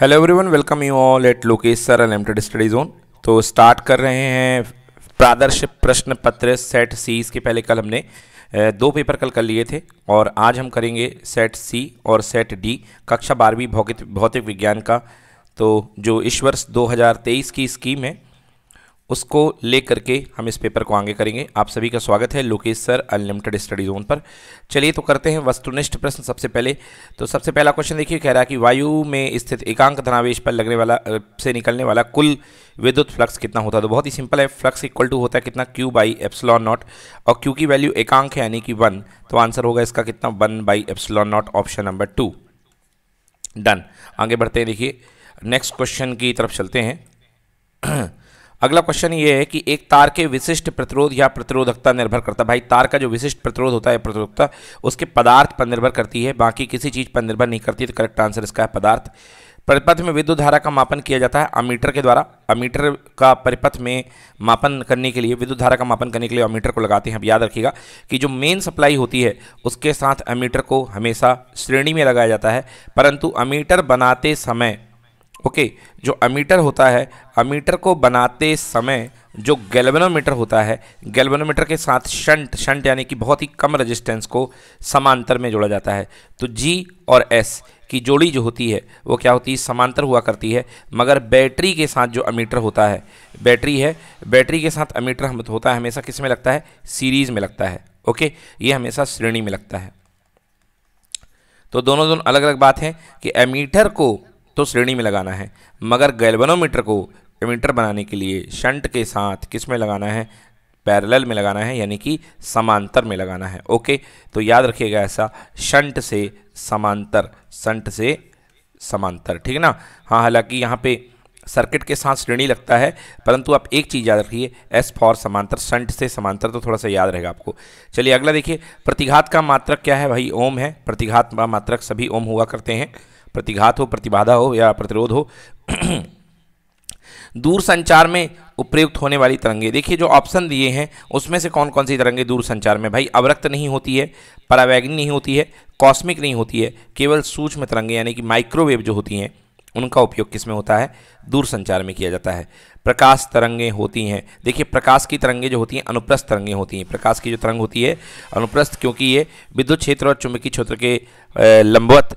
Hello everyone welcome you all at Lokesh sir unlimited study zone तो start कर रहे हैं प्रादर्श प्रश्न पत्र सेट सी इसके पहले कल हमने दो पेपर कल कर लिए थे और आज हम करेंगे सेट सी और सेट डी कक्षा बारहवीं भौतिक भौतिक विज्ञान का तो जो इस वर्ष 2023 की स्कीम है उसको ले करके हम इस पेपर को आगे करेंगे आप सभी का स्वागत है Lokesh sir unlimited study zone पर चलिए तो करते हैं वस्तुनिष्ठ प्रश्न सबसे पहले तो सबसे पहला क्वेश्चन देखिए कह रहा है कि वायु में स्थित एकांक धनावेश पर लगने वाला से निकलने वाला कुल विद्युत फ्लक्स कितना होता है तो बहुत ही सिंपल है फ्लक्स इक्वल टू होता है कितना क्यू बाई एप्सलॉन नॉट और क्यू की वैल्यू एकांक है यानी कि वन तो आंसर होगा इसका कितना one by epsilon naught option number two done आगे बढ़ते हैं देखिए नेक्स्ट क्वेश्चन की तरफ चलते हैं अगला क्वेश्चन ये है कि एक तार के विशिष्ट प्रतिरोध या प्रतिरोधकता निर्भर करता है भाई तार का जो विशिष्ट प्रतिरोध होता है प्रतिरोधकता उसके पदार्थ पर निर्भर करती है बाकी किसी चीज़ पर निर्भर नहीं करती तो करेक्ट आंसर इसका है पदार्थ परिपथ में विद्युत धारा का मापन किया जाता है अमीटर के द्वारा अमीटर का परिपथ में मापन करने के लिए विद्युत धारा का मापन करने के लिए अमीटर को लगाते हैं अब याद रखिएगा कि जो मेन सप्लाई होती है उसके साथ अमीटर को हमेशा श्रेणी में लगाया जाता है परंतु अमीटर बनाते समय ओके जो अमीटर होता है अमीटर को बनाते समय जो गैल्वेनोमीटर होता है गैल्वेनोमीटर के साथ शंट शंट यानी कि बहुत ही कम रेजिस्टेंस को समांतर में जोड़ा जाता है तो जी और एस की जोड़ी जो होती है वो क्या होती है समांतर हुआ करती है मगर बैटरी के साथ जो अमीटर होता है बैटरी है बैटरी के साथ अमीटर हम होता है हमेशा किस में लगता है सीरीज़ में लगता है ओके ये हमेशा श्रेणी में लगता है तो दोनों दोनों अलग अलग बात है कि एमीटर को तो श्रेणी में लगाना है मगर गैल्बनोमीटर को एमीटर बनाने के लिए शंट के साथ किस में लगाना है पैरेलल में लगाना है यानी कि समांतर में लगाना है ओके तो याद रखिएगा ऐसा शंट से समांतर शंट से समांतर ठीक है ना हाँ हालांकि यहाँ पे सर्किट के साथ श्रेणी लगता है परंतु आप एक चीज़ याद रखिए एस फॉर समांतर संट से समांतर तो थोड़ा सा याद रहेगा आपको चलिए अगला देखिए प्रतिघात का मात्रक क्या है भाई ओम है प्रतिघात का मात्रक सभी ओम हुआ करते हैं प्रतिघात हो प्रतिबाधा हो या प्रतिरोध हो दूर संचार में उपयुक्त होने वाली तरंगे देखिए जो ऑप्शन दिए हैं उसमें से कौन कौन सी तरंगे दूर संचार में भाई अवरक्त नहीं होती है परावैग्नि नहीं होती है कॉस्मिक नहीं होती है केवल सूक्ष्म तरंगे यानी कि माइक्रोवेव जो होती हैं उनका उपयोग किस में होता है दूर संचार में किया जाता है प्रकाश तरंगें होती हैं देखिए प्रकाश की तरंगे जो होती हैं अनुप्रस्थ तरंगे होती हैं प्रकाश की जो तरंग होती है अनुप्रस्थ क्योंकि ये विद्युत क्षेत्र और चुंबकीय क्षेत्र के लंबवत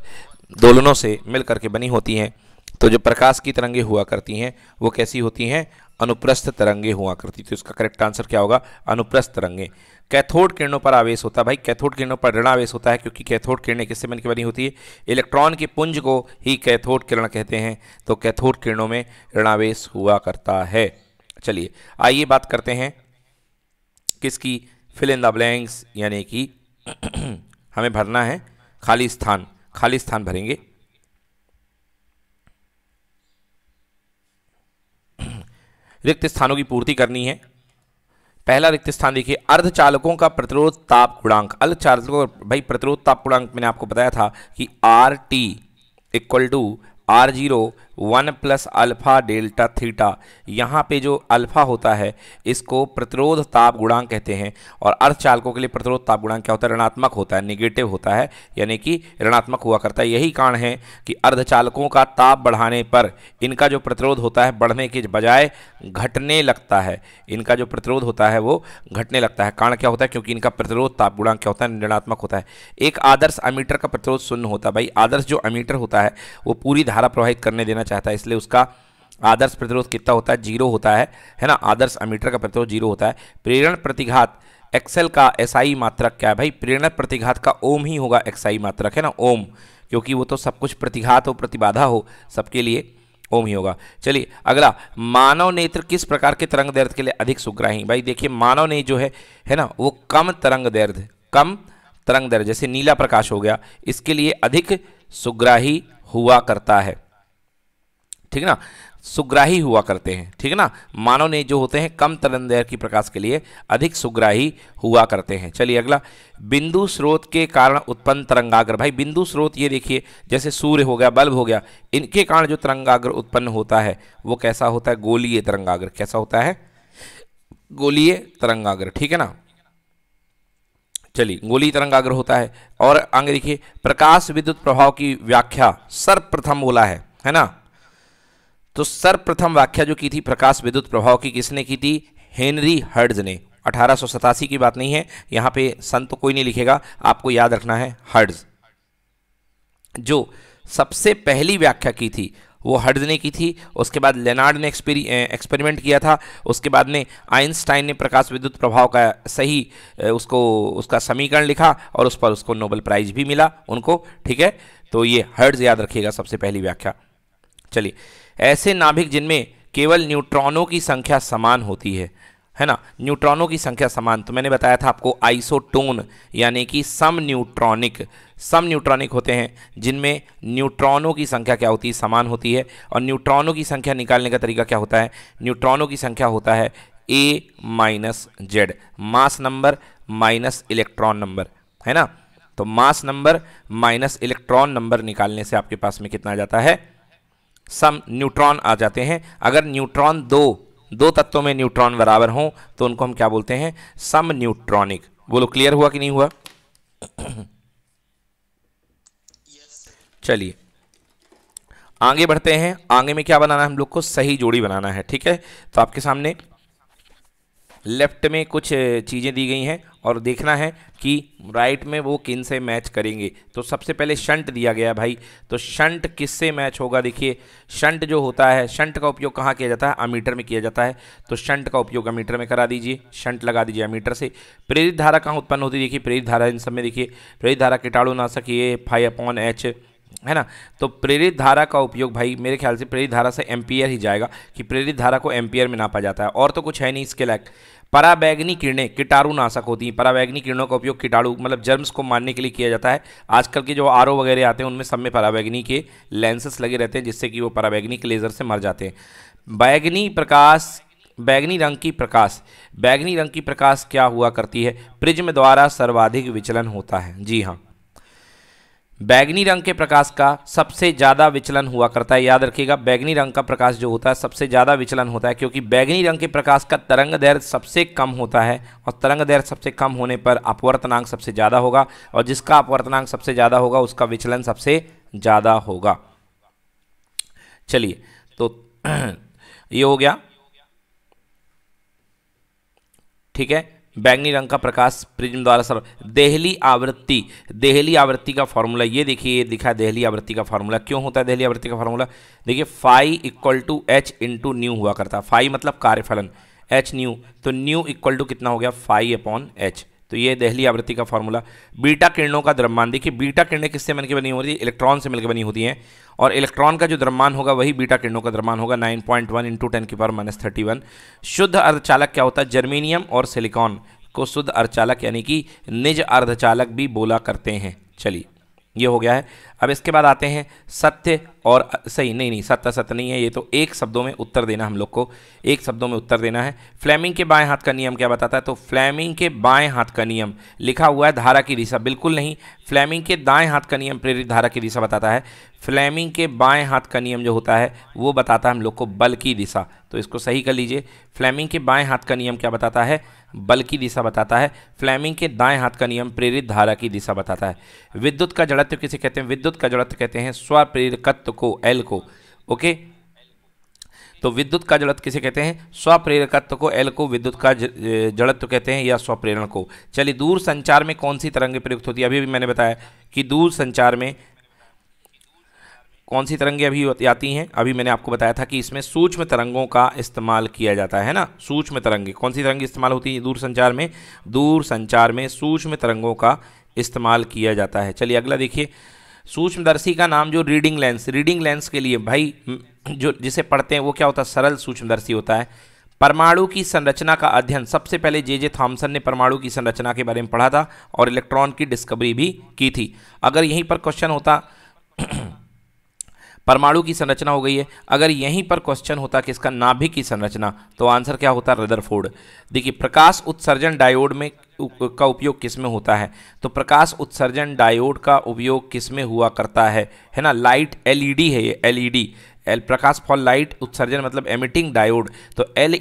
दोलनों से मिल करके बनी होती हैं तो जो प्रकाश की तरंगे हुआ करती हैं वो कैसी होती हैं अनुप्रस्थ तरंगे हुआ करती तो इसका करेक्ट आंसर क्या होगा अनुप्रस्थ तरंगे कैथोड किरणों पर आवेश होता है भाई कैथोड किरणों पर ऋणावेश होता है क्योंकि कैथोड किरणें किससे की बनी होती है इलेक्ट्रॉन के पुंज को ही कैथोड किरण कहते हैं तो कैथोड किरणों में ऋणावेश हुआ करता है चलिए आइए बात करते हैं किसकी फिल इन द ब्लैंक्स यानी कि हमें भरना है खाली स्थान खाली स्थान भरेंगे रिक्त स्थानों की पूर्ति करनी है पहला रिक्त स्थान देखिए अर्ध चालकों का प्रतिरोध ताप गुणांक अर्ध चालकों भाई प्रतिरोध ताप गुणांक मैंने आपको बताया था कि R T equal to R zero one plus alpha delta theta यहाँ पे जो अल्फ़ा होता है इसको प्रतिरोध ताप गुणांक कहते हैं और अर्धचालकों के लिए प्रतिरोध ताप गुणांक क्या होता है ऋणात्मक होता है निगेटिव होता है यानी कि ऋणात्मक हुआ करता है यही कारण है कि अर्धचालकों का ताप बढ़ाने पर इनका जो प्रतिरोध होता है बढ़ने के बजाय घटने लगता है इनका जो प्रतिरोध होता है वो घटने लगता है कारण क्या होता है क्योंकि इनका प्रतिरोध ताप गुणांक क्या होता है ऋणात्मक होता है एक आदर्श अमीटर का प्रतिरोध शून्य होता है भाई आदर्श जो अमीटर होता है वो पूरी धारा प्रवाहित करने देना चाहता है इसलिए उसका आदर्श प्रतिरोध कितना होता है जीरो होता है है ना आदर्श अमीटर का प्रतिरोध जीरो होता है प्रेरण प्रतिघात एक्सेल का एसआई मात्रक क्या है भाई प्रेरण प्रतिघात का ओम ही होगा एक्सआई मात्रक है ना ओम क्योंकि वो तो सब कुछ प्रतिघात हो प्रतिबाधा हो सबके लिए ओम ही होगा चलिए अगला मानव नेत्र किस प्रकार के तरंग दैर्ध के लिए अधिक सुग्राही भाई देखिए मानव ने जो है है ना वो कम तरंग दैर्ध कम तरंग दैर्ध जैसे नीला प्रकाश हो गया इसके लिए अधिक सुग्राही हुआ करता है ठीक ना सुग्राही हुआ करते हैं ठीक ना मानव ने जो होते हैं कम तरंगदैर की प्रकाश के लिए अधिक सुग्राही हुआ करते हैं चलिए अगला बिंदु स्रोत के कारण उत्पन्न तरंगाग्र भाई बिंदु स्रोत ये देखिए जैसे सूर्य हो गया बल्ब हो गया इनके कारण जो तरंगाग्र उत्पन्न होता है वो कैसा होता है गोलीय तरंगाग्र कैसा होता है गोलीय तरंगाग्र ठीक है ना चलिए गोली तरंगाग्र होता है और आगे देखिए प्रकाश विद्युत प्रभाव की व्याख्या सर्वप्रथम बोला है है ना तो सर्वप्रथम व्याख्या जो की थी प्रकाश विद्युत प्रभाव की किसने की थी हेनरी हर्ड्ज ने अठारह की बात नहीं है यहाँ पे संत तो कोई नहीं लिखेगा आपको याद रखना है हर्ड्ज जो सबसे पहली व्याख्या की थी वो हर्ज ने की थी उसके बाद लेनार्ड ने एक्सपेरी एक्सपेरिमेंट किया था उसके बाद में आइंस्टाइन ने प्रकाश विद्युत प्रभाव का सही उसको उसका समीकरण लिखा और उस पर उसको नोबल प्राइज भी मिला उनको ठीक है तो ये हर्ड्स याद रखिएगा सबसे पहली व्याख्या चलिए ऐसे नाभिक जिनमें केवल न्यूट्रॉनों की संख्या समान होती है है ना न्यूट्रॉनों की संख्या समान तो मैंने बताया था आपको आइसोटोन यानी कि सम न्यूट्रॉनिक सम न्यूट्रॉनिक होते हैं जिनमें न्यूट्रॉनों की संख्या क्या होती है समान होती है और न्यूट्रॉनों की संख्या निकालने का तरीका क्या होता है न्यूट्रॉनों की संख्या होता है A minus Z mass number minus electron number है ना तो mass number minus electron number निकालने से आपके पास में कितना जाता है सम न्यूट्रॉन आ जाते हैं अगर न्यूट्रॉन दो दो तत्वों में न्यूट्रॉन बराबर हों तो उनको हम क्या बोलते हैं सम न्यूट्रॉनिक बोलो क्लियर हुआ कि नहीं हुआ चलिए आगे बढ़ते हैं आगे में क्या बनाना है हम लोग को सही जोड़ी बनाना है ठीक है तो आपके सामने लेफ्ट में कुछ चीज़ें दी गई हैं और देखना है कि राइट में वो किन से मैच करेंगे तो सबसे पहले शंट दिया गया भाई तो शंट किससे मैच होगा देखिए शंट जो होता है शंट का उपयोग कहाँ किया जाता है अमीटर में किया जाता है तो शंट का उपयोग अमीटर में करा दीजिए शंट लगा दीजिए अमीटर से प्रेरित धारा कहाँ उत्पन्न होती है देखिए प्रेरित धारा इन सब में देखिए प्रेरित धारा कीटाणुनाशक ये फाइव अपॉन एच है ना तो प्रेरित धारा का उपयोग भाई मेरे ख्याल से प्रेरित धारा से एम्पियर ही जाएगा कि प्रेरित धारा को एम्पियर में नापा जाता है और तो कुछ है नहीं इसके लायक पराबैगनी किरणें कीटाणु नाशक होती हैं पराबैगनी किरणों का उपयोग कीटाणु मतलब जर्म्स को मारने के लिए किया जाता है आजकल के जो आर वगैरह आते हैं उनमें सब में पराबैगनी के लेंसेस लगे रहते हैं जिससे कि वो पराबैगनी के लेज़र से मर जाते हैं बैगनी प्रकाश बैगनी रंग की प्रकाश बैगनी रंग की प्रकाश क्या हुआ करती है प्रिज्म द्वारा सर्वाधिक विचलन होता है जी हाँ बैगनी रंग के प्रकाश का सबसे ज़्यादा विचलन हुआ करता है याद रखिएगा बैगनी रंग का प्रकाश जो होता है सबसे ज़्यादा विचलन होता है क्योंकि बैगनी रंग के प्रकाश का तरंग दैर्घ्य सबसे कम होता है और तरंग दैर्घ्य सबसे कम होने पर अपवर्तनांक सबसे ज़्यादा होगा और जिसका अपवर्तनांक सबसे ज़्यादा होगा उसका विचलन सबसे ज़्यादा होगा चलिए तो ये हो गया ठीक है बैंगनी रंग का प्रकाश प्रिज्म द्वारा सर देहली आवृत्ति देहली आवृत्ति का फॉर्मूला ये देखिए ये दिखा देहली आवृत्ति का फॉर्मूला क्यों होता है देहली आवृत्ति का फार्मूला देखिए phi equal to h into nu हुआ करता है फाई मतलब कार्यफलन एच न्यू तो न्यू इक्वल टू कितना हो गया फाई अपॉन एच तो ये दहली आवृत्ति का फॉर्मूला बीटा किरणों का द्रव्यमान देखिए बीटा किरणें किससे मिलकर बनी होती है इलेक्ट्रॉन से मिलकर बनी होती हैं और इलेक्ट्रॉन का जो द्रव्यमान होगा वही बीटा किरणों का द्रव्यमान होगा 9.1 पॉइंट वन इंटू टेन की पावर माइनस थर्टी वन शुद्ध अर्धचालक क्या होता है जर्मीनियम और सिलिकॉन को शुद्ध अर्धचालक यानी कि निज अर्धचालक भी बोला करते हैं चलिए ये हो गया है अब इसके बाद आते हैं सत्य और सही नहीं नहीं सत्य सत्य नहीं है ये तो एक शब्दों में उत्तर देना हम लोग को एक शब्दों में उत्तर देना है फ्लैमिंग के बाएं हाथ का नियम क्या बताता है तो फ्लैमिंग के बाएं हाथ का नियम लिखा हुआ है धारा की दिशा बिल्कुल नहीं फ्लैमिंग के दाएं हाथ का नियम प्रेरित धारा की दिशा बताता है फ्लैमिंग के बाएँ हाथ का नियम जो होता है वो बताता है हम लोग को बल की दिशा तो इसको सही कर लीजिए फ्लैमिंग के बाएँ हाथ का नियम क्या बताता है बल की दिशा बताता है फ्लैमिंग के दाएं हाथ का नियम प्रेरित धारा की दिशा बताता है विद्युत का जड़त्व किसे कहते हैं विद्युत का जड़त्व कहते हैं स्व प्रेरकत्व को एल को ओके तो विद्युत का जड़त्व किसे कहते हैं स्वप्रेरकत्व को एल को विद्युत का जड़त्व कहते हैं या स्वप्रेरण को चलिए दूर संचार में कौन सी तरंग प्रयुक्त होती है अभी भी मैंने बताया कि दूर संचार में कौन सी तरंगे अभी आती हैं अभी मैंने आपको बताया था कि इसमें सूक्ष्म तरंगों का इस्तेमाल किया जाता है ना सूक्ष्म तरंगे कौन सी तरंगे इस्तेमाल होती है दूर संचार में दूर संचार में सूक्ष्म तरंगों का इस्तेमाल किया जाता है चलिए अगला देखिए सूक्ष्मदर्शी का नाम जो रीडिंग लेंस रीडिंग लेंस के लिए भाई जो जिसे पढ़ते हैं वो क्या होता है सरल सूक्ष्मदर्शी होता है परमाणु की संरचना का अध्ययन सबसे पहले जे जे थॉम्सन ने परमाणु की संरचना के बारे में पढ़ा था और इलेक्ट्रॉन की डिस्कवरी भी की थी अगर यहीं पर क्वेश्चन होता परमाणु की संरचना हो गई है अगर यहीं पर क्वेश्चन होता कि इसका नाभिक की संरचना तो आंसर क्या होता रदरफोर्ड देखिए प्रकाश उत्सर्जन डायोड में का उपयोग किस में होता है तो प्रकाश उत्सर्जन डायोड का उपयोग किस में हुआ करता है है ना लाइट एलईडी e है ये एलईडी एल प्रकाश फॉर लाइट उत्सर्जन मतलब एमिटिंग डायोड तो एल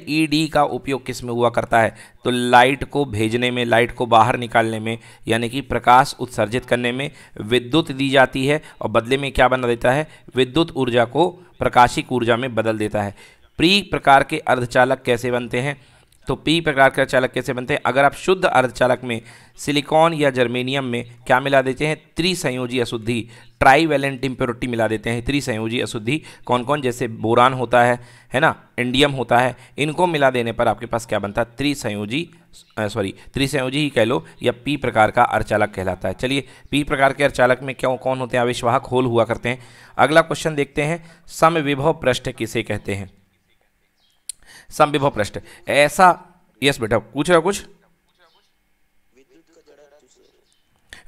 का उपयोग किस में हुआ करता है तो लाइट को भेजने में लाइट को बाहर निकालने में यानी कि प्रकाश उत्सर्जित करने में विद्युत दी जाती है और बदले में क्या बना देता है विद्युत ऊर्जा को प्रकाशिक ऊर्जा में बदल देता है प्री प्रकार के अर्धचालक कैसे बनते हैं तो पी प्रकार के चालक कैसे बनते हैं अगर आप शुद्ध अर्धचालक में सिलिकॉन या जर्मेनियम में क्या मिला देते हैं त्रिसंयोजी अशुद्धि ट्राईवेलेंट इम्प्योरिटी मिला देते हैं त्रिसंयोजी अशुद्धि कौन कौन जैसे बोरान होता है है ना इंडियम होता है इनको मिला देने पर आपके पास क्या बनता है त्रिसंयोजी सॉरी त्रिसंयोजी ही कह लो या पी प्रकार का अर्चालक कहलाता है चलिए पी प्रकार के अर्चालक में क्यों कौन होते हैं आवेशवाहक होल हुआ करते हैं अगला क्वेश्चन देखते हैं सम विभव पृष्ठ किसे कहते हैं सम विभव पृष्ठ ऐसा यस बेटा पूछ रहे कुछ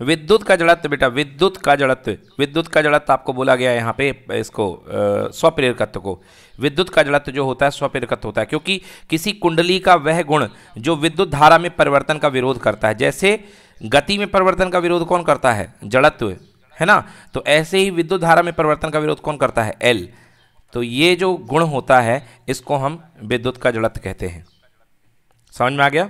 विद्युत का जड़त्व बेटा विद्युत का जड़त्व विद्युत का जड़त्व आपको बोला गया है यहाँ पे इसको स्वप्रेरकत्व को विद्युत का जड़त्व जो होता है स्वप्रेरकत्व होता है क्योंकि किसी कुंडली का वह गुण जो विद्युत धारा में परिवर्तन का विरोध करता है जैसे गति में परिवर्तन का विरोध कौन करता है जड़त्व है ना तो ऐसे ही विद्युत धारा में परिवर्तन का विरोध कौन करता है एल तो ये जो गुण होता है इसको हम विद्युत का जड़त्व कहते हैं समझ में आ गया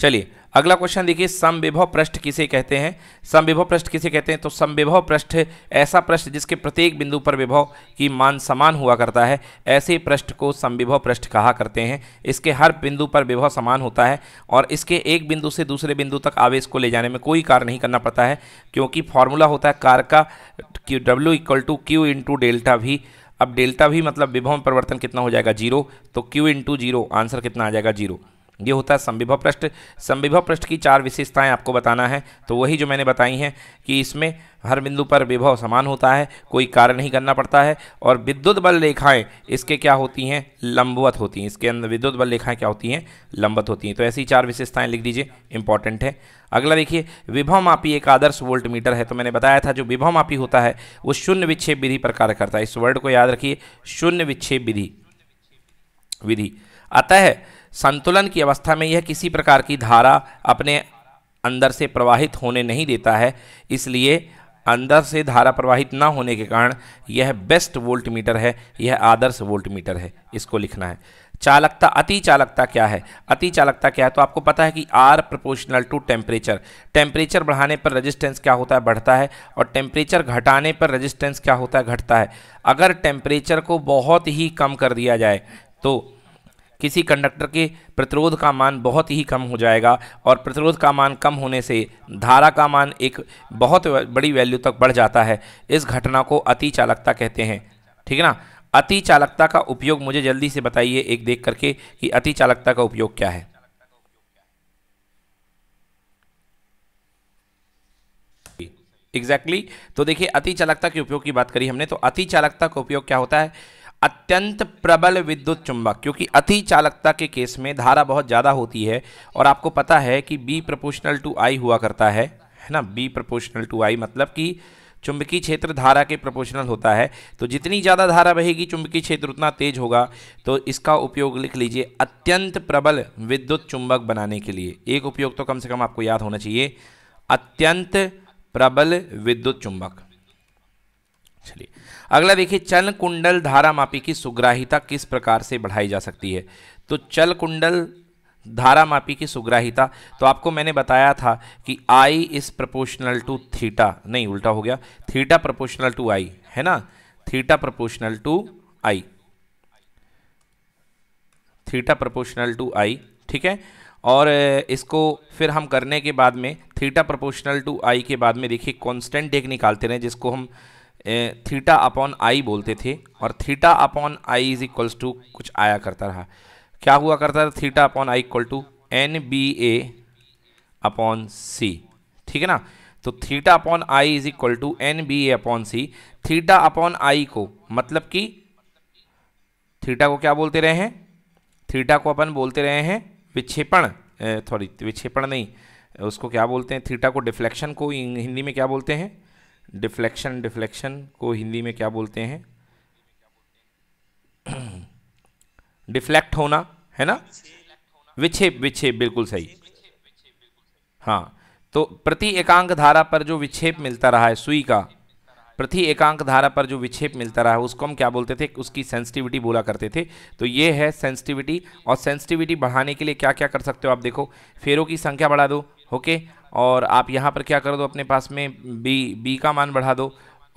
चलिए अगला क्वेश्चन देखिए समविभव पृष्ठ किसे कहते हैं समविभव पृष्ठ किसे कहते हैं तो समविभव पृष्ठ ऐसा पृष्ठ जिसके प्रत्येक बिंदु पर विभव की मान समान हुआ करता है ऐसे पृष्ठ को समविभव पृष्ठ कहा करते हैं इसके हर बिंदु पर विभव समान होता है और इसके एक बिंदु से दूसरे बिंदु तक आवेश को ले जाने में कोई कार्य नहीं करना पड़ता है क्योंकि फॉर्मूला होता है कार का Q W equal to Q into delta भी अब डेल्टा भी मतलब विभव में परिवर्तन कितना हो जाएगा जीरो तो क्यू इंटू जीरो आंसर कितना आ जाएगा जीरो ये होता है संविभव पृष्ठ संविभव पृष्ठ की चार विशेषताएं आपको बताना है तो वही जो मैंने बताई हैं कि इसमें हर बिंदु पर विभव समान होता है कोई कार्य नहीं करना पड़ता है और विद्युत बल रेखाएं इसके क्या होती हैं लंबवत होती हैं इसके अंदर विद्युत बल रेखाएं क्या होती हैं लंबवत होती हैं तो ऐसी चार विशेषताएँ लिख दीजिए इंपॉर्टेंट है अगला देखिए विभव मापी एक आदर्श वोल्ट मीटर है तो मैंने बताया था जो विभव मापी होता है वो शून्य विच्छेद विधि पर कार्य करता है इस वर्ड को याद रखिए शून्य विच्छेद विधि विधि अतः संतुलन की अवस्था में यह किसी प्रकार की धारा अपने अंदर से प्रवाहित होने नहीं देता है इसलिए अंदर से धारा प्रवाहित ना होने के कारण यह बेस्ट वोल्ट मीटर है यह आदर्श वोल्ट मीटर है इसको लिखना है चालकता अति चालकता क्या है अति चालकता क्या है तो आपको पता है कि R proportional to temperature temperature बढ़ाने पर रेजिस्टेंस क्या होता है बढ़ता है और टेम्परेचर घटाने पर रेजिस्टेंस क्या होता है घटता है अगर टेम्परेचर को बहुत ही कम कर दिया जाए तो किसी कंडक्टर के प्रतिरोध का मान बहुत ही कम हो जाएगा और प्रतिरोध का मान कम होने से धारा का मान एक बहुत बड़ी वैल्यू तक बढ़ जाता है इस घटना को अति चालकता कहते हैं ठीक है ना अति चालकता का उपयोग मुझे जल्दी से बताइए एक देख करके कि अति चालकता का उपयोग क्या है एग्जैक्टली exactly. तो देखिए अति चालकता के उपयोग की बात करी हमने तो अति चालकता का उपयोग क्या होता है अत्यंत प्रबल विद्युत चुंबक क्योंकि अति चालकता के केस में धारा बहुत ज़्यादा होती है और आपको पता है कि बी प्रपोशनल टू आई हुआ करता है है ना बी प्रपोशनल टू आई मतलब कि चुंबकीय क्षेत्र धारा के प्रोपोर्शनल होता है तो जितनी ज़्यादा धारा बहेगी चुंबकीय क्षेत्र उतना तेज होगा तो इसका उपयोग लिख लीजिए अत्यंत प्रबल विद्युत चुंबक बनाने के लिए एक उपयोग तो कम से कम आपको याद होना चाहिए अत्यंत प्रबल विद्युत चुंबक चलिए अगला देखिए चल कुंडल धारा मापी की सुग्राहिता किस प्रकार से बढ़ाई जा सकती है तो चल कुंडल धारा मापी की सुग्राहिता तो आपको मैंने बताया था कि I is proportional to theta नहीं उल्टा हो गया थीटा प्रपोर्शनल टू आई है ना theta proportional to I theta proportional to I ठीक है और इसको फिर हम करने के बाद में थीटा प्रपोर्शनल टू आई के बाद में देखिए कांस्टेंट एक निकालते रहे जिसको हम थीटा अपॉन आई बोलते थे और theta upon I is equals to कुछ आया करता रहा क्या हुआ करता था theta upon I equal to N B A upon C ठीक है ना तो theta upon I is equal to N B A upon C theta upon I को मतलब कि थीटा को क्या बोलते रहे हैं थीटा को अपन बोलते रहे हैं विक्षेपण थॉरी विक्षेपण नहीं उसको क्या बोलते हैं थीटा को डिफ्लेक्शन को हिंदी में क्या बोलते हैं डिफ्लेक्शन डिफ्लेक्शन को हिंदी में क्या बोलते हैं डिफ्लेक्ट होना है ना विक्षेप विक्षेप बिल्कुल सही हाँ तो प्रति एकांक धारा पर जो विक्षेप मिलता रहा है सुई का प्रति एकांक धारा पर जो विक्षेप मिलता रहा है उसको हम क्या बोलते थे उसकी सेंसिटिविटी बोला करते थे तो ये है सेंसिटिविटी और सेंसिटिविटी बढ़ाने के लिए क्या क्या कर सकते हो आप देखो फेरों की संख्या बढ़ा दो ओके और आप यहाँ पर क्या कर दो अपने पास में बी बी का मान बढ़ा दो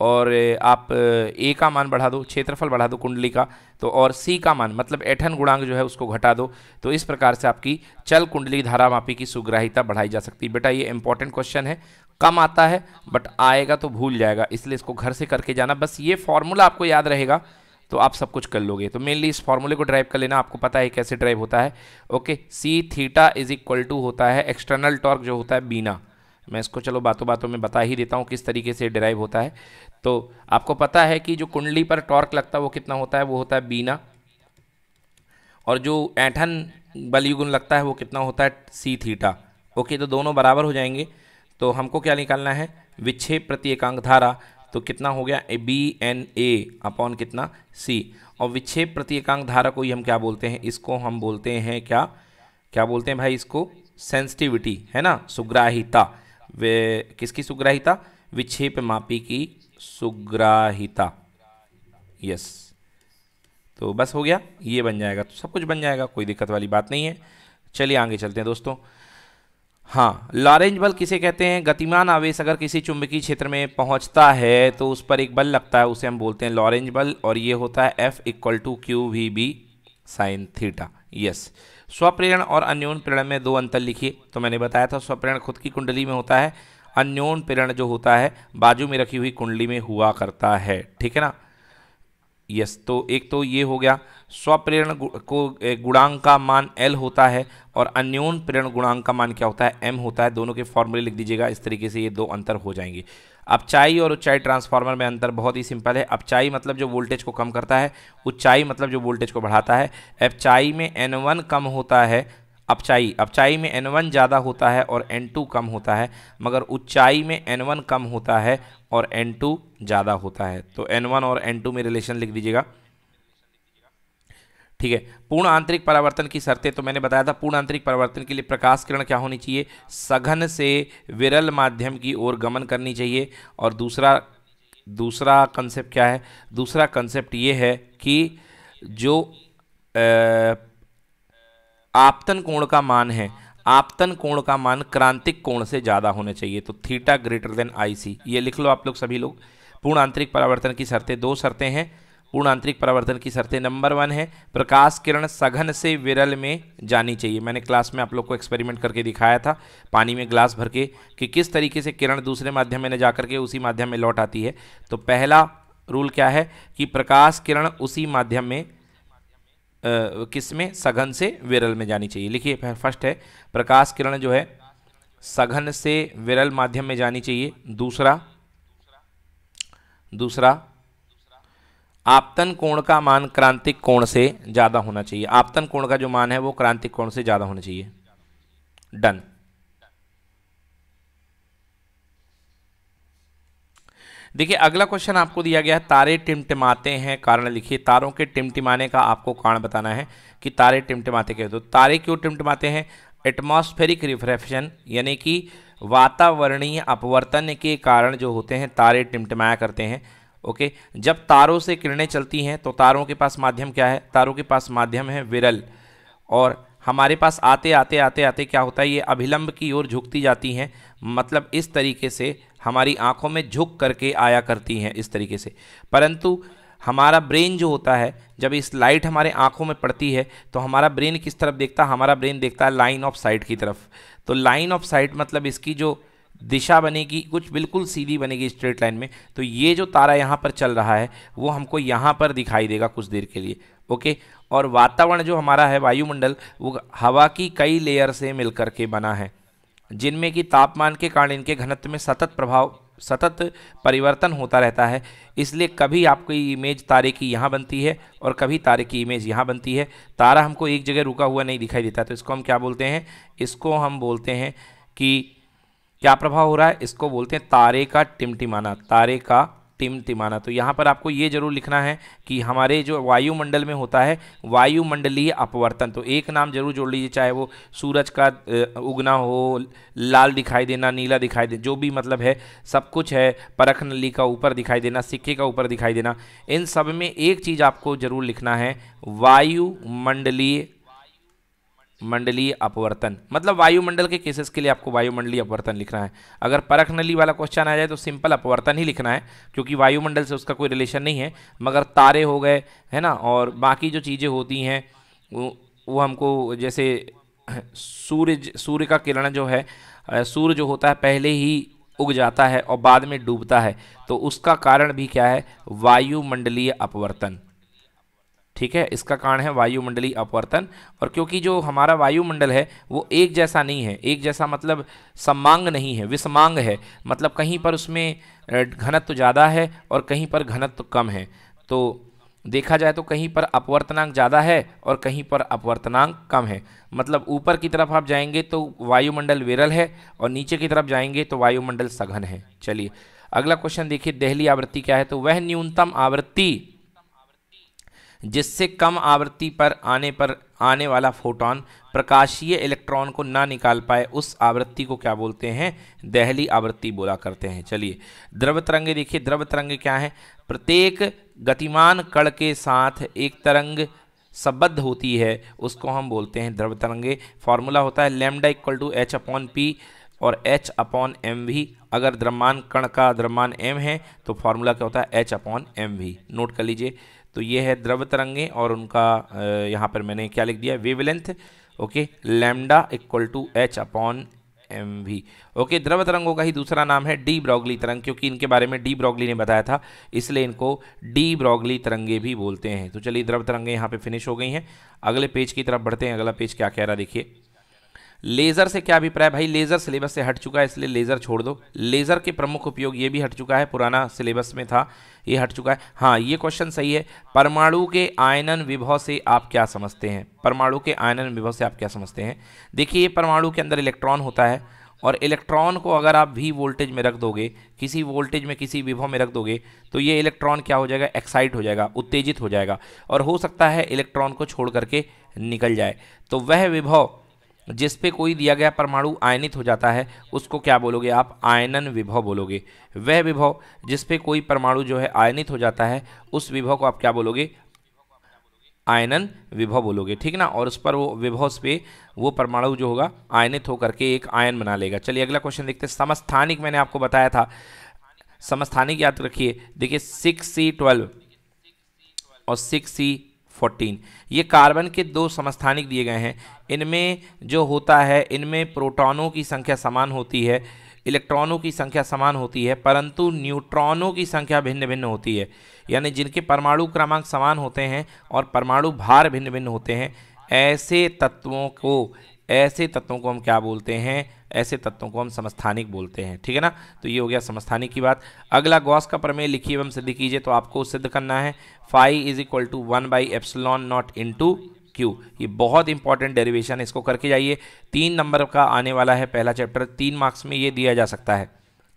और आप ए का मान बढ़ा दो क्षेत्रफल बढ़ा दो कुंडली का तो और सी का मान मतलब ऐठन गुणांक जो है उसको घटा दो तो इस प्रकार से आपकी चल कुंडली धारामापी की सुग्राहिता बढ़ाई जा सकती है बेटा ये इंपॉर्टेंट क्वेश्चन है कम आता है बट आएगा तो भूल जाएगा इसलिए इसको घर से करके जाना बस ये फॉर्मूला आपको याद रहेगा तो आप सब कुछ कर लोगे तो मेनली इस फॉर्मूले को ड्राइव कर लेना आपको पता है कैसे ड्राइव होता है okay C theta is equal to होता है एक्सटर्नल टॉर्क जो होता है बीना मैं इसको चलो बातों बातों में बता ही देता हूँ किस तरीके से ड्राइव होता है तो आपको पता है कि जो कुंडली पर टॉर्क लगता है वो कितना होता है वो होता है बीना और जो ऐठन बलयुगुन लगता है वो कितना होता है सी थीटा ओके तो दोनों बराबर हो जाएंगे तो हमको क्या निकालना है विच्छेद प्रति एकांक धारा तो कितना हो गया A B N A upon कितना सी और विक्षेप प्रति एकांक धारा को ही हम क्या बोलते हैं इसको हम बोलते हैं क्या क्या बोलते हैं भाई इसको सेंसिटिविटी है ना सुग्राहिता वे किसकी सुग्राहिता विक्षेप मापी की सुग्राहिता यस तो बस हो गया ये बन जाएगा तो सब कुछ बन जाएगा कोई दिक्कत वाली बात नहीं है चलिए आगे चलते हैं दोस्तों हाँ लॉरेंज बल किसे कहते हैं गतिमान आवेश अगर किसी चुंबकीय क्षेत्र में पहुंचता है तो उस पर एक बल लगता है उसे हम बोलते हैं लॉरेंज बल और ये होता है F equal to Q V B sine theta yes स्वप्रेरण और अन्योन प्रेरण में दो अंतर लिखिए तो मैंने बताया था स्वप्रेरण खुद की कुंडली में होता है अन्योन प्रेरण जो होता है बाजू में रखी हुई कुंडली में हुआ करता है ठीक है ना यस तो एक तो ये हो गया स्वप्रेरण को गुणांक का मान एल होता है और अन्योन प्रेरण गुणांक का मान क्या होता है एम होता है दोनों के फॉर्मूले लिख दीजिएगा इस तरीके से ये दो अंतर हो जाएंगे अपचाई और उच्चाई ट्रांसफार्मर में अंतर बहुत ही सिंपल है अपचाई मतलब जो वोल्टेज को कम करता है उच्चाई मतलब जो वोल्टेज को बढ़ाता है अपचाई में एन वन कम होता है अपचाई अपचाई में एन ज़्यादा होता है और एन कम होता है मगर ऊंचाई में एन कम होता है और एन ज़्यादा होता है तो एन और एन में रिलेशन लिख दीजिएगा ठीक है पूर्ण आंतरिक परावर्तन की शर्तें तो मैंने बताया था पूर्ण आंतरिक परावर्तन के लिए प्रकाश किरण क्या होनी चाहिए सघन से विरल माध्यम की ओर गमन करनी चाहिए और दूसरा दूसरा कंसेप्ट क्या है दूसरा कंसेप्ट ये है कि जो आपतन कोण का मान है आपतन कोण का मान क्रांतिक कोण से ज़्यादा होना चाहिए तो थीटा ग्रेटर देन आईसी ये लिख लो आप लोग सभी लोग पूर्ण आंतरिक परावर्तन की शर्तें दो शर्तें हैं पूर्ण आंतरिक परावर्तन की शर्तें नंबर वन है प्रकाश किरण सघन से विरल में जानी चाहिए मैंने क्लास में आप लोग को एक्सपेरिमेंट करके दिखाया था पानी में ग्लास भर के कि किस तरीके से किरण दूसरे माध्यम में न जाकर के उसी माध्यम में लौट आती है तो पहला रूल क्या है कि प्रकाश किरण उसी माध्यम में किस में सघन से विरल में जानी चाहिए लिखिए फर्स्ट है प्रकाश किरण जो है सघन से विरल माध्यम में जानी चाहिए दूसरा दूसरा आपतन कोण का मान क्रांतिक कोण से ज़्यादा होना चाहिए आपतन कोण का जो मान है वो क्रांतिक कोण से ज़्यादा होना चाहिए डन देखिए अगला क्वेश्चन आपको दिया गया है तारे टिमटिमाते हैं कारण लिखिए तारों के टिमटिमाने का आपको कारण बताना है कि तारे टिमटिमाते क्यों तो तारे क्यों टिमटिमाते हैं एटमॉस्फेरिक रिफ्रेक्शन यानी कि वातावरणीय अपवर्तन के कारण जो होते हैं तारे टिमटिमाया करते हैं ओके जब तारों से किरणें चलती हैं तो तारों के पास माध्यम क्या है तारों के पास माध्यम है विरल और हमारे पास आते आते आते आते क्या होता है ये अभिलंब की ओर झुकती जाती हैं मतलब इस तरीके से हमारी आँखों में झुक करके आया करती हैं इस तरीके से परंतु हमारा ब्रेन जो होता है जब इस लाइट हमारे आँखों में पड़ती है तो हमारा ब्रेन किस तरफ देखता है हमारा ब्रेन देखता है लाइन ऑफ साइट की तरफ तो लाइन ऑफ साइट मतलब इसकी जो दिशा बनेगी कुछ बिल्कुल सीधी बनेगी स्ट्रेट लाइन में तो ये जो तारा यहाँ पर चल रहा है वो हमको यहाँ पर दिखाई देगा कुछ देर के लिए ओके और वातावरण जो हमारा है वायुमंडल वो हवा की कई लेयर से मिलकर के बना है जिनमें कि तापमान के कारण इनके घनत्व में सतत प्रभाव सतत परिवर्तन होता रहता है इसलिए कभी आपकी इमेज तारे की यहाँ बनती है और कभी तारे की इमेज यहाँ बनती है तारा हमको एक जगह रुका हुआ नहीं दिखाई देता तो इसको हम क्या बोलते हैं इसको हम बोलते हैं कि क्या प्रभाव हो रहा है इसको बोलते हैं तारे का टिमटिमाना तारे का टिम तिमाना तो यहाँ पर आपको ये जरूर लिखना है कि हमारे जो वायुमंडल में होता है वायुमंडलीय अपवर्तन तो एक नाम जरूर जोड़ लीजिए चाहे वो सूरज का उगना हो लाल दिखाई देना नीला दिखाई दे जो भी मतलब है सब कुछ है परख नली का ऊपर दिखाई देना सिक्के का ऊपर दिखाई देना इन सब में एक चीज़ आपको ज़रूर लिखना है वायुमंडलीय मंडलीय अपवर्तन मतलब वायुमंडल के केसेस के लिए आपको वायुमंडलीय अपवर्तन लिखना है अगर परख नली वाला क्वेश्चन आ जाए तो सिंपल अपवर्तन ही लिखना है क्योंकि वायुमंडल से उसका कोई रिलेशन नहीं है मगर तारे हो गए है ना और बाकी जो चीज़ें होती हैं वो, वो हमको जैसे सूर्य सूर्य का किरण जो है सूर्य जो होता है पहले ही उग जाता है और बाद में डूबता है तो उसका कारण भी क्या है वायुमंडलीय अपवर्तन ठीक है इसका कारण है वायुमंडली अपवर्तन और क्योंकि जो हमारा वायुमंडल है वो एक जैसा नहीं है एक जैसा मतलब सम्मांग नहीं है विषमांग है मतलब कहीं पर उसमें घनत्व तो ज़्यादा है और कहीं पर घनत्व तो कम है तो देखा जाए तो कहीं पर अपवर्तनांक ज़्यादा है और कहीं पर अपवर्तनांक कम है मतलब ऊपर की तरफ आप जाएंगे तो वायुमंडल विरल है और नीचे की तरफ जाएंगे तो वायुमंडल सघन है चलिए अगला क्वेश्चन देखिए दहली आवृत्ति क्या है तो वह न्यूनतम आवृत्ति जिससे कम आवृत्ति पर आने पर आने वाला फोटॉन प्रकाशीय इलेक्ट्रॉन को ना निकाल पाए उस आवृत्ति को क्या बोलते हैं दहली आवृत्ति बोला करते हैं चलिए द्रव तरंगे देखिए द्रव तरंगे क्या हैं प्रत्येक गतिमान कण के साथ एक तरंग सबद्ध होती है उसको हम बोलते हैं द्रव तरंगे फॉर्मूला होता है lambda equal to h upon P और h अपॉन एम भी अगर द्रव्यमान कण का द्रव्यमान m है तो फॉर्मूला क्या होता है h अपॉन एम भी नोट कर लीजिए तो ये है द्रव तरंगे और उनका यहाँ पर मैंने क्या लिख दिया wavelength okay lambda equal to h upon M V okay द्रव तरंगों का ही दूसरा नाम है डी ब्रॉगली तरंग क्योंकि इनके बारे में डी ब्रॉगली ने बताया था इसलिए इनको डी ब्रॉगली तरंगे भी बोलते हैं तो चलिए द्रव तरंगे यहाँ पे फिनिश हो गई हैं अगले पेज की तरफ बढ़ते हैं अगला पेज क्या कह रहा देखिए लेजर से क्या अभिप्राय भाई लेजर सिलेबस से हट चुका है इसलिए लेजर छोड़ दो लेजर के प्रमुख उपयोग ये भी हट चुका है पुराना सिलेबस में था ये हट चुका है हाँ ये क्वेश्चन सही है परमाणु के आयनन विभव से आप क्या समझते हैं परमाणु के आयनन विभव से आप क्या समझते हैं देखिए ये परमाणु के अंदर इलेक्ट्रॉन होता है और इलेक्ट्रॉन को अगर आप भी वोल्टेज में रख दोगे किसी वोल्टेज में किसी विभव में रख दोगे तो ये इलेक्ट्रॉन क्या हो जाएगा एक्साइट हो जाएगा उत्तेजित हो जाएगा और हो सकता है इलेक्ट्रॉन को छोड़ करके निकल जाए तो वह विभव जिस पे कोई दिया गया परमाणु आयनित हो जाता है उसको क्या बोलोगे आप आयनन विभव बोलोगे वह विभव जिस पे कोई परमाणु जो है आयनित हो जाता है उस विभव को आप क्या बोलोगे आयनन विभव बोलोगे ठीक ना और उस पर वो विभव पे वो परमाणु जो होगा आयनित होकर के एक आयन बना लेगा चलिए अगला क्वेश्चन देखते हैं समस्थानिक मैंने आपको बताया था समस्थानिक याद रखिए देखिए सिक्स सी ट्वेल्व और सिक्स सी 14 ये कार्बन के दो समस्थानिक दिए गए हैं इनमें जो होता है इनमें प्रोटॉनों की संख्या समान होती है इलेक्ट्रॉनों की संख्या समान होती है परंतु न्यूट्रॉनों की संख्या भिन्न भिन्न होती है यानी जिनके परमाणु क्रमांक समान होते हैं और परमाणु भार भिन्न भिन्न होते हैं ऐसे तत्वों को ऐसे तत्वों को हम क्या बोलते हैं ऐसे तत्वों को हम समस्थानिक बोलते हैं ठीक है ना तो ये हो गया समस्थानिक की बात अगला गॉस का प्रमेय लिखिए एवं सिद्ध कीजिए तो आपको सिद्ध करना है phi is equal to one by epsilon naught into Q ये बहुत इंपॉर्टेंट डेरिवेशन इसको करके जाइए तीन नंबर का आने वाला है पहला चैप्टर तीन मार्क्स में ये दिया जा सकता है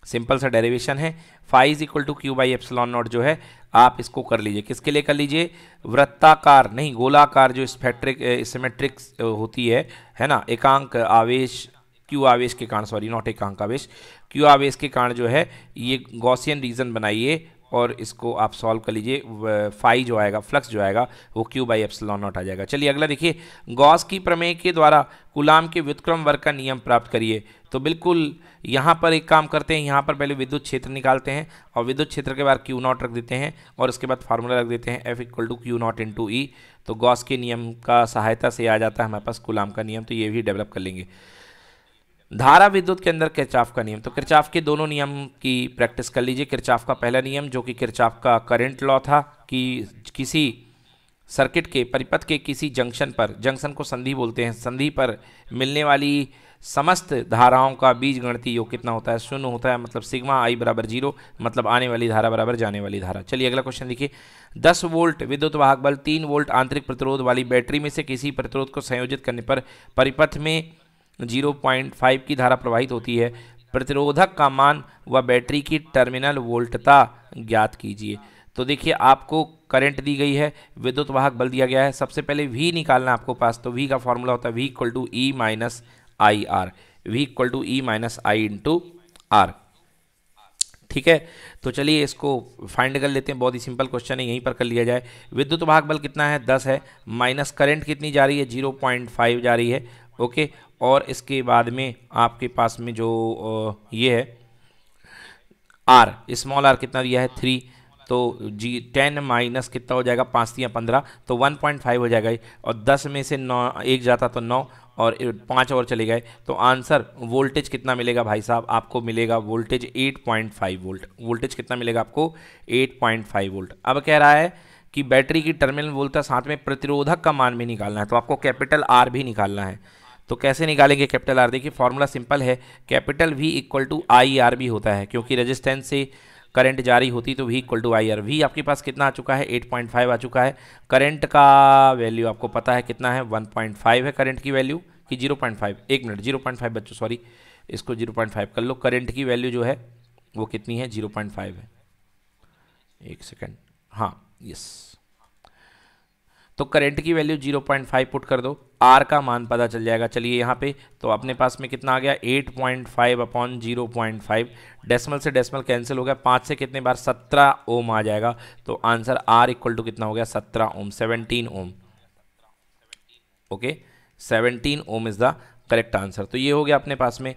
सिंपल सा डेरिवेशन है five is equal to Q by epsilon naught जो है आप इसको कर लीजिए किसके लिए कर लीजिए वृत्ताकार नहीं गोलाकार जो स्फेट्रिक सिमेट्रिक होती है है ना एकांक आवेश क्यू आवेश के कारण सॉरी नॉट एकांक आवेश क्यू आवेश के कारण जो है ये गौसियन रीजन बनाइए और इसको आप सॉल्व कर लीजिए फाई जो आएगा फ्लक्स जो आएगा वो क्यू बाई एप्सलॉन नॉट आ जाएगा चलिए अगला देखिए गॉस की प्रमेय के द्वारा गुलाम के व्युतक्रम वर्ग का नियम प्राप्त करिए तो बिल्कुल यहाँ पर एक काम करते हैं यहाँ पर पहले विद्युत क्षेत्र निकालते हैं और विद्युत क्षेत्र के बाद क्यू नॉट रख देते हैं और उसके बाद फार्मूला रख देते हैं F equal to Q naught into E तो गॉस के नियम का सहायता से आ जाता है हमारे पास गुलाम का नियम तो ये भी डेवलप कर लेंगे धारा विद्युत के अंदर किरचाफ का नियम तो किरचाफ के दोनों नियम की प्रैक्टिस कर लीजिए किरचाफ का पहला नियम जो कि किरचाफ का करंट लॉ था कि किसी सर्किट के परिपथ के किसी जंक्शन पर जंक्शन को संधि बोलते हैं संधि पर मिलने वाली समस्त धाराओं का बीज गणती योग कितना होता है शून्य होता है मतलब सिग्मा आई बराबर जीरो मतलब आने वाली धारा बराबर जाने वाली धारा चलिए अगला क्वेश्चन देखिए दस वोल्ट विद्युत वाहक बल तीन वोल्ट आंतरिक प्रतिरोध वाली बैटरी में से किसी प्रतिरोध को संयोजित करने पर परिपथ में 0.5 की धारा प्रवाहित होती है प्रतिरोधक का मान व बैटरी की टर्मिनल वोल्टता ज्ञात कीजिए तो देखिए आपको करंट दी गई है विद्युत वाहक बल दिया गया है सबसे पहले वी निकालना आपको पास तो वी का फॉर्मूला होता है V equal to E minus I R V equal to E minus I into R ठीक है तो चलिए इसको फाइंड कर लेते हैं बहुत ही सिंपल क्वेश्चन है यहीं पर कर लिया जाए विद्युत वाहक बल कितना है दस है माइनस करंट कितनी जा रही है जीरो पॉइंट फाइव जा रही है ओके और इसके बाद में आपके पास में जो ये है आर स्मॉल आर कितना दिया है थ्री तो जी टेन माइनस कितना हो जाएगा पाँच या पंद्रह तो वन पॉइंट फाइव हो जाएगा और दस में से नौ एक जाता तो नौ और पाँच और चले गए तो आंसर वोल्टेज कितना मिलेगा भाई साहब आपको मिलेगा वोल्टेज 8.5 वोल्ट वोल्टेज कितना मिलेगा आपको 8.5 वोल्ट अब कह रहा है कि बैटरी की टर्मिनल वोल्ट साथ में प्रतिरोधक का मान भी निकालना है तो आपको कैपिटल आर भी निकालना है तो कैसे निकालेंगे कैपिटल आर देखिए फॉर्मूला सिंपल है capital V equal to I R भी होता है क्योंकि रजिस्टेंस से करंट जारी होती तो V equal to I R V आपके पास कितना आ चुका है 8.5 आ चुका है करंट का वैल्यू आपको पता है कितना है 1.5 है करंट की वैल्यू कि 0.5 एक मिनट फाइव बच्चों सॉरी इसको फाइव कर लो करेंट की वैल्यू जो है वो कितनी है फाइव है एक सेकेंड हाँ यस तो करंट की वैल्यू 0.5 पुट कर दो आर का मान पता चल जाएगा चलिए यहाँ पे तो अपने पास में कितना आ गया 8.5 point five upon zero point five decimal से डेसिमल कैंसिल हो गया पाँच से कितने बार 17 ओम आ जाएगा तो आंसर आर इक्वल टू कितना हो गया 17 ohm 17 ohm okay 17 ohm is the correct answer तो ये हो गया अपने पास में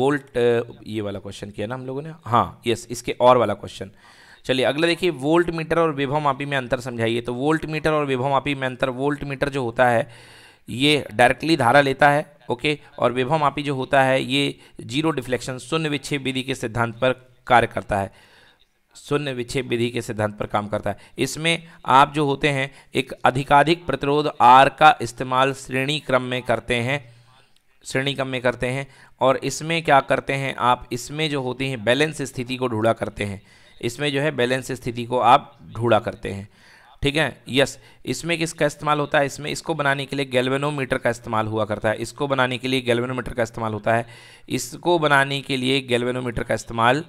वोल्ट ये वाला क्वेश्चन किया ना हम लोगों ने हाँ यस इसके और वाला क्वेश्चन चलिए अगला देखिए वोल्ट मीटर और विभव मापी में अंतर समझाइए तो वोल्ट मीटर और विभव मापी में अंतर वोल्ट मीटर जो होता है ये डायरेक्टली धारा लेता है ओके और विभव मापी जो होता है ये जीरो डिफ्लेक्शन शून्य विच्छेद विधि के सिद्धांत पर कार्य करता है शून्य विच्छेद विधि के सिद्धांत पर काम करता है इसमें आप जो होते हैं एक अधिकाधिक प्रतिरोध आर का इस्तेमाल श्रेणी क्रम में करते हैं श्रेणी क्रम में करते हैं और इसमें क्या करते हैं आप इसमें जो होती हैं बैलेंस स्थिति को ढूंढा करते हैं इसमें जो है बैलेंस स्थिति को आप ढूंढा करते हैं ठीक है यस इसमें किसका इस्तेमाल होता है इसमें इसको बनाने के लिए गैल्वेनोमीटर का इस्तेमाल हुआ करता है इसको बनाने के लिए गैल्वेनोमीटर का इस्तेमाल होता है इसको बनाने के लिए गैल्वेनोमीटर का इस्तेमाल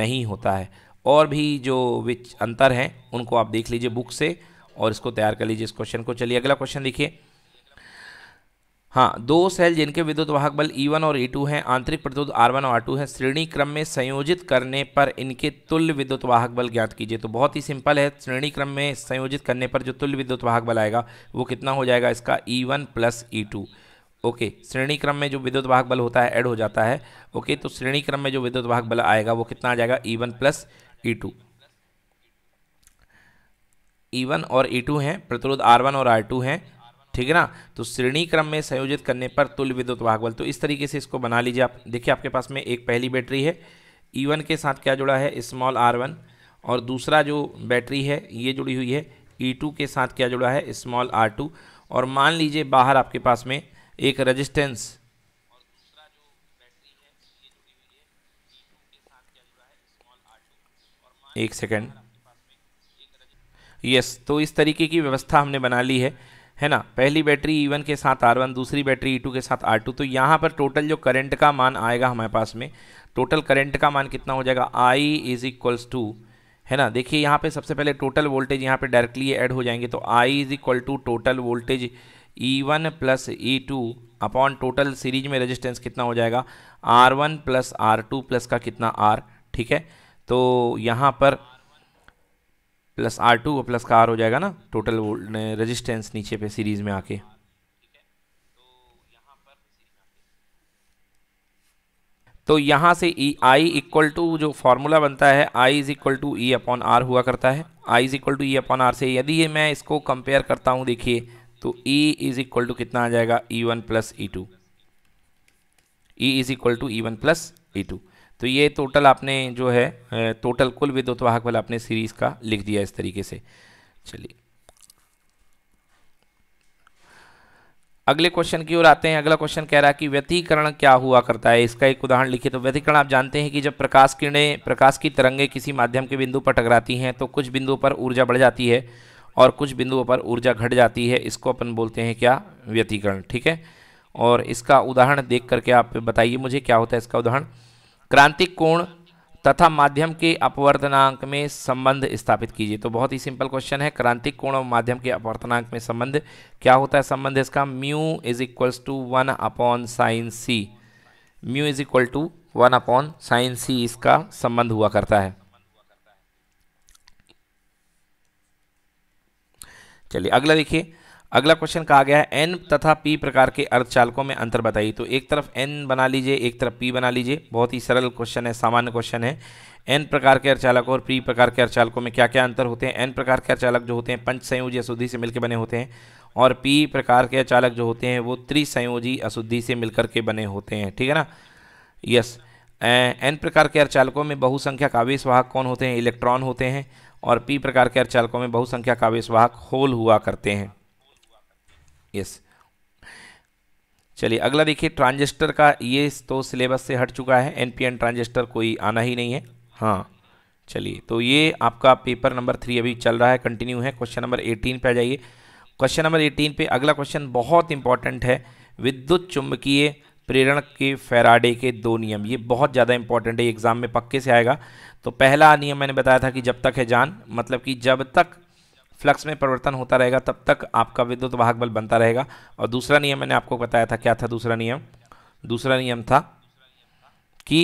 नहीं होता है और भी जो विच अंतर हैं उनको आप देख लीजिए बुक से और इसको तैयार कर लीजिए इस क्वेश्चन को चलिए अगला क्वेश्चन देखिए हाँ दो सेल जिनके विद्युत वाहक बल E1 और E2 हैं आंतरिक प्रतिरोध R1 और R2 है श्रेणी क्रम में संयोजित करने पर इनके तुल्य विद्युत वाहक बल ज्ञात कीजिए तो बहुत ही सिंपल है श्रेणी क्रम में संयोजित करने पर जो तुल्य विद्युत वाहक बल आएगा वो कितना हो जाएगा इसका E1 प्लस ई ओके श्रेणी क्रम में जो विद्युत वाहक बल होता है एड हो जाता है ओके तो श्रेणी क्रम में जो विद्युत वाहक बल आएगा वो कितना आ जाएगा E one plus E two E one और ई e टू हैं प्रतिरोध आर वन और आर टू हैं ठीक है ना तो श्रेणी क्रम में संयोजित करने पर तुल विद्युत वाहक बल तो इस तरीके से इसको बना लीजिए आप देखिए आपके पास में एक पहली बैटरी है ई e वन के साथ क्या जुड़ा है स्मॉल आर वन और दूसरा जो बैटरी है ये जुड़ी हुई है ई e टू के साथ क्या जुड़ा है स्मॉल आर टू और मान लीजिए बाहर आपके पास में एक रजिस्टेंस e एक सेकेंड यस yes, तो इस तरीके की व्यवस्था हमने बना ली है है ना पहली बैटरी ई e के साथ आर दूसरी बैटरी ई e के साथ आर तो यहाँ पर टोटल जो करंट का मान आएगा हमारे पास में टोटल करंट का मान कितना हो जाएगा आई इज इक्वल्स टू है ना देखिए यहाँ पे सबसे पहले टोटल वोल्टेज यहाँ पे डायरेक्टली ऐड हो जाएंगे तो I is equal to total voltage E one plus E two upon total series में रेजिस्टेंस कितना हो जाएगा R one plus R two plus का कितना आर ठीक है तो यहाँ पर प्लस आर टू प्लस का आर हो जाएगा ना टोटल रेजिस्टेंस नीचे पे सीरीज में आके तो यहाँ से ई आई इक्वल टू जो फार्मूला बनता है I is equal to E upon R हुआ करता है I is equal to E upon R से यदि ये मैं इसको कंपेयर करता हूँ देखिए तो ई इज़ इक्वल टू कितना आ जाएगा E one plus E two E is equal to E one plus E two तो ये टोटल आपने जो है टोटल कुल विद्युतवाहक बल आपने सीरीज का लिख दिया इस तरीके से चलिए अगले क्वेश्चन की ओर आते हैं अगला क्वेश्चन कह रहा है कि व्यतीकरण क्या हुआ करता है इसका एक उदाहरण लिखिए तो व्यतीकरण आप जानते हैं कि जब प्रकाश किरणें प्रकाश की तरंगे किसी माध्यम के बिंदु पर टकराती हैं तो कुछ बिंदुओं पर ऊर्जा बढ़ जाती है और कुछ बिंदुओं पर ऊर्जा घट जाती है इसको अपन बोलते हैं क्या व्यतीकरण ठीक है और इसका उदाहरण देख करके आप बताइए मुझे क्या होता है इसका उदाहरण क्रांतिक कोण तथा माध्यम के अपवर्तनांक में संबंध स्थापित कीजिए तो बहुत ही सिंपल क्वेश्चन है क्रांतिक कोण और माध्यम के अपवर्तनांक में संबंध क्या होता है संबंध इसका mu is equals to one upon sine C mu is equal to one upon sine C इसका संबंध हुआ करता है चलिए अगला देखिए अगला क्वेश्चन कहा गया है एन तथा पी प्रकार के अर्धचालकों में अंतर बताइए तो एक तरफ एन बना लीजिए एक तरफ पी बना लीजिए बहुत ही सरल क्वेश्चन है सामान्य क्वेश्चन है एन प्रकार के अर्चालकों और पी प्रकार के अर्चालकों में क्या क्या अंतर होते हैं एन प्रकार के अर्चालक जो होते हैं पंच संयोजी अशुद्धि से मिलकर बने होते हैं और पी प्रकार के अर्चालक जो होते हैं वो त्रिसंयोजी अशुद्धि से मिलकर के बने होते हैं ठीक है ना यस एन प्रकार के अर्चालकों में बहुसंख्यक आवेश वाहक कौन होते हैं इलेक्ट्रॉन होते हैं और पी प्रकार के अर्चालकों में बहुसंख्यक आवेश वाहक होल हुआ करते हैं यस चलिए अगला देखिए ट्रांजिस्टर का ये तो सिलेबस से हट चुका है एनपीएन ट्रांजिस्टर कोई आना ही नहीं है हाँ चलिए तो ये आपका पेपर नंबर थ्री अभी चल रहा है कंटिन्यू है क्वेश्चन नंबर एटीन पे आ जाइए क्वेश्चन नंबर एटीन पे अगला क्वेश्चन बहुत इंपॉर्टेंट है विद्युत चुंबकीय प्रेरण के फेराडे के दो नियम ये बहुत ज़्यादा इंपॉर्टेंट है एग्जाम में पक्के से आएगा तो पहला नियम मैंने बताया था कि जब तक है जान मतलब कि जब तक फ्लक्स में परिवर्तन होता रहेगा तब तक आपका विद्युत वाहक बल बनता रहेगा और दूसरा नियम मैंने आपको बताया था क्या था दूसरा नियम दूसरा नियम था कि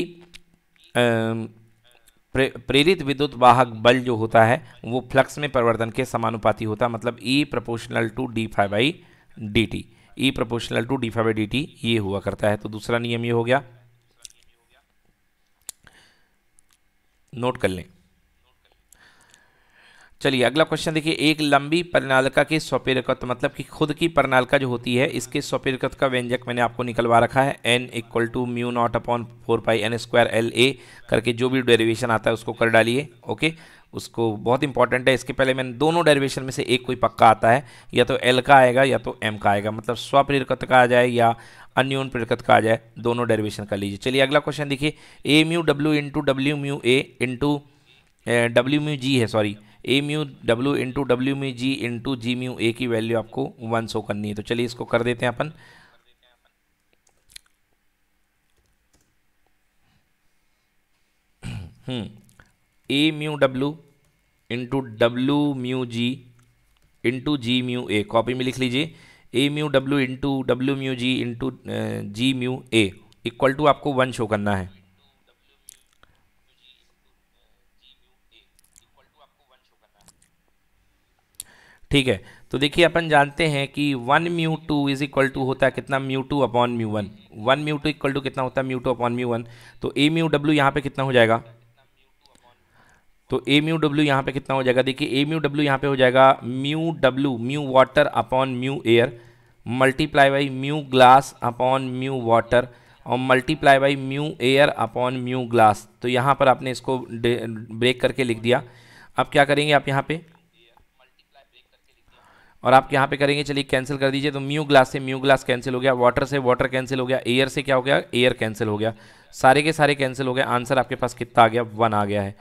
प्रे, प्रेरित विद्युत वाहक बल जो होता है वो फ्लक्स में परिवर्तन के समानुपाती होता है मतलब E proportional to D five by D T E proportional to D five by D T ये हुआ करता है तो दूसरा नियम ये हो गया नोट कर लें चलिए अगला क्वेश्चन देखिए एक लंबी प्रणालिका के स्वपेरकत्व मतलब कि खुद की प्रणालिका जो होती है इसके स्वपेरकत्व का व्यंजक मैंने आपको निकलवा रखा है N equal to mu naught upon four pi N square L A करके जो भी डेरिवेशन आता है उसको कर डालिए ओके उसको बहुत इंपॉर्टेंट है इसके पहले मैंने दोनों डेरिवेशन में से एक कोई पक्का आता है या तो एल का आएगा या तो एम का आएगा मतलब स्वप्रेरकत्व का आ जाए या अन्यून प्रेरकत का आ जाए दोनों डेरिवेशन कर लीजिए चलिए अगला क्वेश्चन देखिए A mu W into W mu G इंटू डब्ल्यू म्यू जी है sorry A mu W into W mu G into G mu A की वैल्यू आपको वन सो करनी है तो चलिए इसको कर देते हैं अपन हम्म। A mu W into W mu G into G mu A copy में लिख लीजिए A mu W into W mu G into G mu A equal to आपको वन शो करना है ठीक है तो देखिए अपन जानते हैं कि one mu two is equal to होता है कितना mu two upon mu one one mu two equal to कितना होता है mu two upon mu one तो ए म्यू डब्ल्यू यहाँ पे कितना हो जाएगा तो ए म्यू डब्ल्यू यहाँ पे कितना हो जाएगा देखिए ए म्यू डब्ल्यू यहाँ पे हो जाएगा mu W mu water upon mu air multiply by mu glass upon mu water और multiply by mu air upon mu glass तो यहाँ पर आपने इसको ब्रेक करके लिख दिया अब क्या करेंगे आप यहाँ पे और आप यहाँ पे करेंगे चलिए कैंसिल कर दीजिए तो म्यू ग्लास से म्यू ग्लास कैंसिल हो गया वाटर से वाटर कैंसिल हो गया एयर से क्या हो गया एयर कैंसिल हो गया सारे के सारे कैंसिल हो गए आंसर आपके पास कितना आ गया वन आ गया है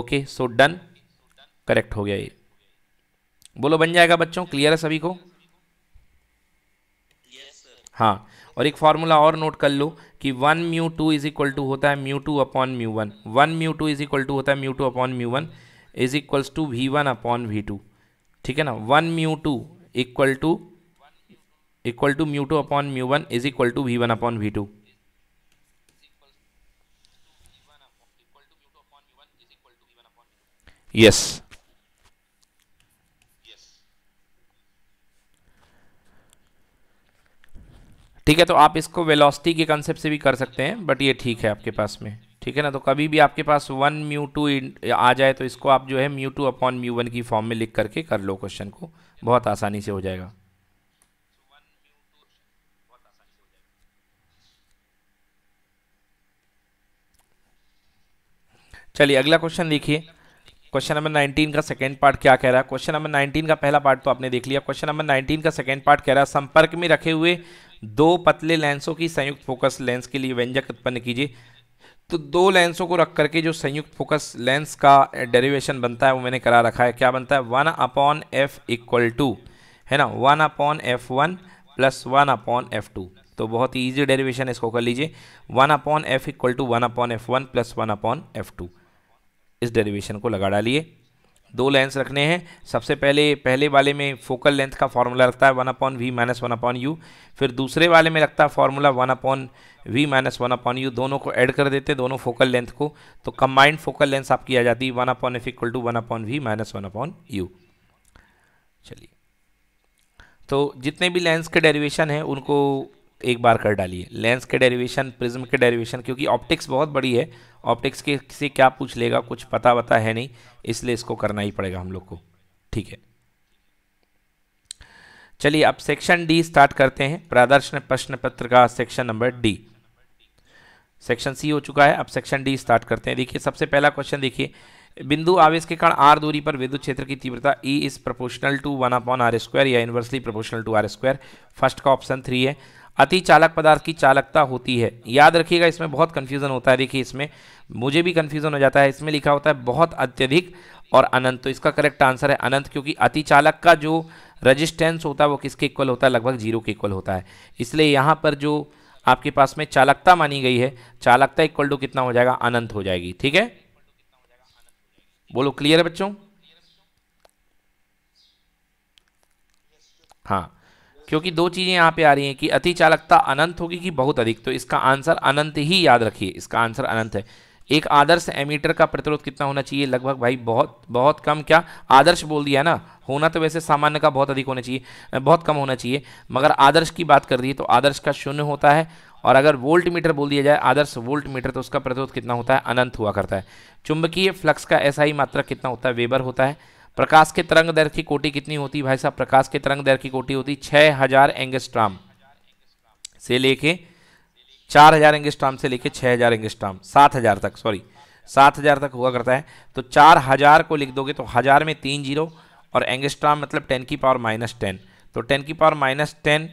ओके सो डन करेक्ट हो गया ये बोलो बन जाएगा बच्चों क्लियर है सभी को हाँ और एक फार्मूला और नोट कर लो कि one mu two is equal to होता है mu two upon mu one one mu two is equal to होता है mu two upon mu one is equals to V one upon V two ठीक है ना one mu two equal to equal to mu two upon mu one is equal to V one upon V two yes ठीक है तो आप इसको velocity के concept से भी कर सकते हैं बट ये ठीक है आपके पास में ठीक है ना तो कभी भी आपके पास वन म्यू टू आ जाए तो इसको आप जो है mu two upon mu one की फॉर्म में लिख करके कर लो क्वेश्चन को बहुत आसानी से हो जाएगा चलिए अगला क्वेश्चन देखिए क्वेश्चन नंबर 19 का सेकेंड पार्ट क्या कह रहा है क्वेश्चन नंबर 19 का पहला पार्ट तो आपने देख लिया क्वेश्चन नंबर 19 का सेकेंड पार्ट कह रहा है संपर्क में रखे हुए दो पतले लेंसों की संयुक्त फोकस लेंस के लिए व्यंजक उत्पन्न कीजिए तो दो लेंसों को रख करके जो संयुक्त फोकस लेंस का डेरिवेशन बनता है वो मैंने करा रखा है क्या बनता है one upon F equal to है ना one upon F one plus one upon F two तो बहुत ही ईजी डेरिवेशन इसको कर लीजिए one upon F equal to one upon F one plus one upon F two इस डेरिवेशन को लगा डालिए दो लेंस रखने हैं सबसे पहले पहले वाले में फोकल लेंथ का फार्मूला रखता है one upon V minus one upon U फिर दूसरे वाले में रखता है formula one upon V minus one upon U दोनों को ऐड कर देते हैं दोनों फोकल लेंथ को तो कंबाइंड फोकल लेंथ आपकी आ जाती है one upon F equal to one upon V minus one upon U चलिए तो जितने भी लेंस के डेरिवेशन हैं उनको एक बार कर डालिए लेंस के डेरिवेशन प्रिज्म के डेरिवेशन क्योंकि ऑप्टिक्स बहुत बड़ी है ऑप्टिक्स के से क्या पूछ लेगा कुछ पता वता है नहीं इसलिए इसको करना ही पड़ेगा हम लोग को ठीक है चलिए अब सेक्शन डी स्टार्ट करते हैं प्रदर्शन प्रश्न पत्र का section number D section C हो चुका है अब सेक्शन डी स्टार्ट करते हैं देखिए सबसे पहला क्वेश्चन देखिए बिंदु आवेश के कारण आर दूरी पर विद्युत क्षेत्र की तीव्रता E is proportional to one upon R square या inversely proportional to R square first का ऑप्शन थ्री है अति चालक पदार्थ की चालकता होती है याद रखिएगा इसमें बहुत कन्फ्यूज़न होता है देखिए इसमें मुझे भी कन्फ्यूज़न हो जाता है इसमें लिखा होता है बहुत अत्यधिक और अनंत तो इसका करेक्ट आंसर है अनंत क्योंकि अति चालक का जो रजिस्टेंस होता है वो किसके इक्वल होता है लगभग जीरो के इक्वल होता है इसलिए यहाँ पर जो आपके पास में चालकता मानी गई है चालकता इक्वल टू कितना हो जाएगा अनंत हो जाएगी ठीक है बोलो क्लियर है बच्चों हाँ क्योंकि दो चीज़ें यहाँ पे आ रही हैं कि अति चालकता अनंत होगी कि बहुत अधिक तो इसका आंसर अनंत ही याद रखिए इसका आंसर अनंत है एक आदर्श एमीटर का प्रतिरोध कितना होना चाहिए लगभग भाई बहुत बहुत कम क्या आदर्श बोल दिया ना होना तो वैसे सामान्य का बहुत अधिक होना चाहिए बहुत कम होना चाहिए मगर आदर्श की बात कर दी तो आदर्श का शून्य होता है और अगर वोल्ट मीटर बोल दिया जाए आदर्श वोल्ट मीटर तो उसका प्रतिरोध कितना होता है अनंत हुआ करता है चुंबकीय फ्लक्स का ऐसा ही मात्रा कितना होता है वेबर होता है प्रकाश के तरंग दर की कोटी कितनी होती भाई साहब प्रकाश के तरंग दर की कोटी होती छः हजार एंगस्ट्राम से लेके चार हजार एंगस्ट्राम से लेके छः हजार एंगस्ट्राम सात हजार तक सॉरी सात हजार तक हुआ करता है तो चार हजार को लिख दोगे तो हजार में तीन जीरो और एंगस्ट्राम मतलब टेन की पावर माइनस टेन तो टेन की पावर माइनस टेन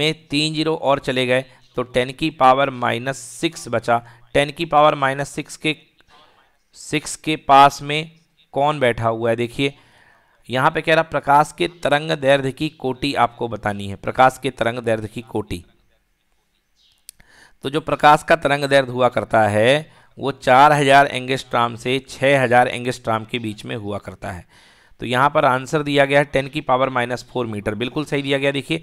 में तीन जीरो और चले गए तो टेन की पावर माइनस सिक्स बचा टेन की पावर माइनस सिक्स के सिक्स के पास में कौन बैठा हुआ है देखिए यहाँ पे कह रहा प्रकाश के तरंग दैर्ध्य की कोटि आपको बतानी है प्रकाश के तरंग दैर्ध्य की कोटि तो जो प्रकाश का तरंग दैर्ध्य हुआ करता है वो चार हजार एंगेस्ट्राम से छः हजार एंगेस्ट्राम के बीच में हुआ करता है तो यहाँ पर आंसर दिया गया है टेन की पावर माइनस फोर मीटर बिल्कुल सही दिया गया देखिए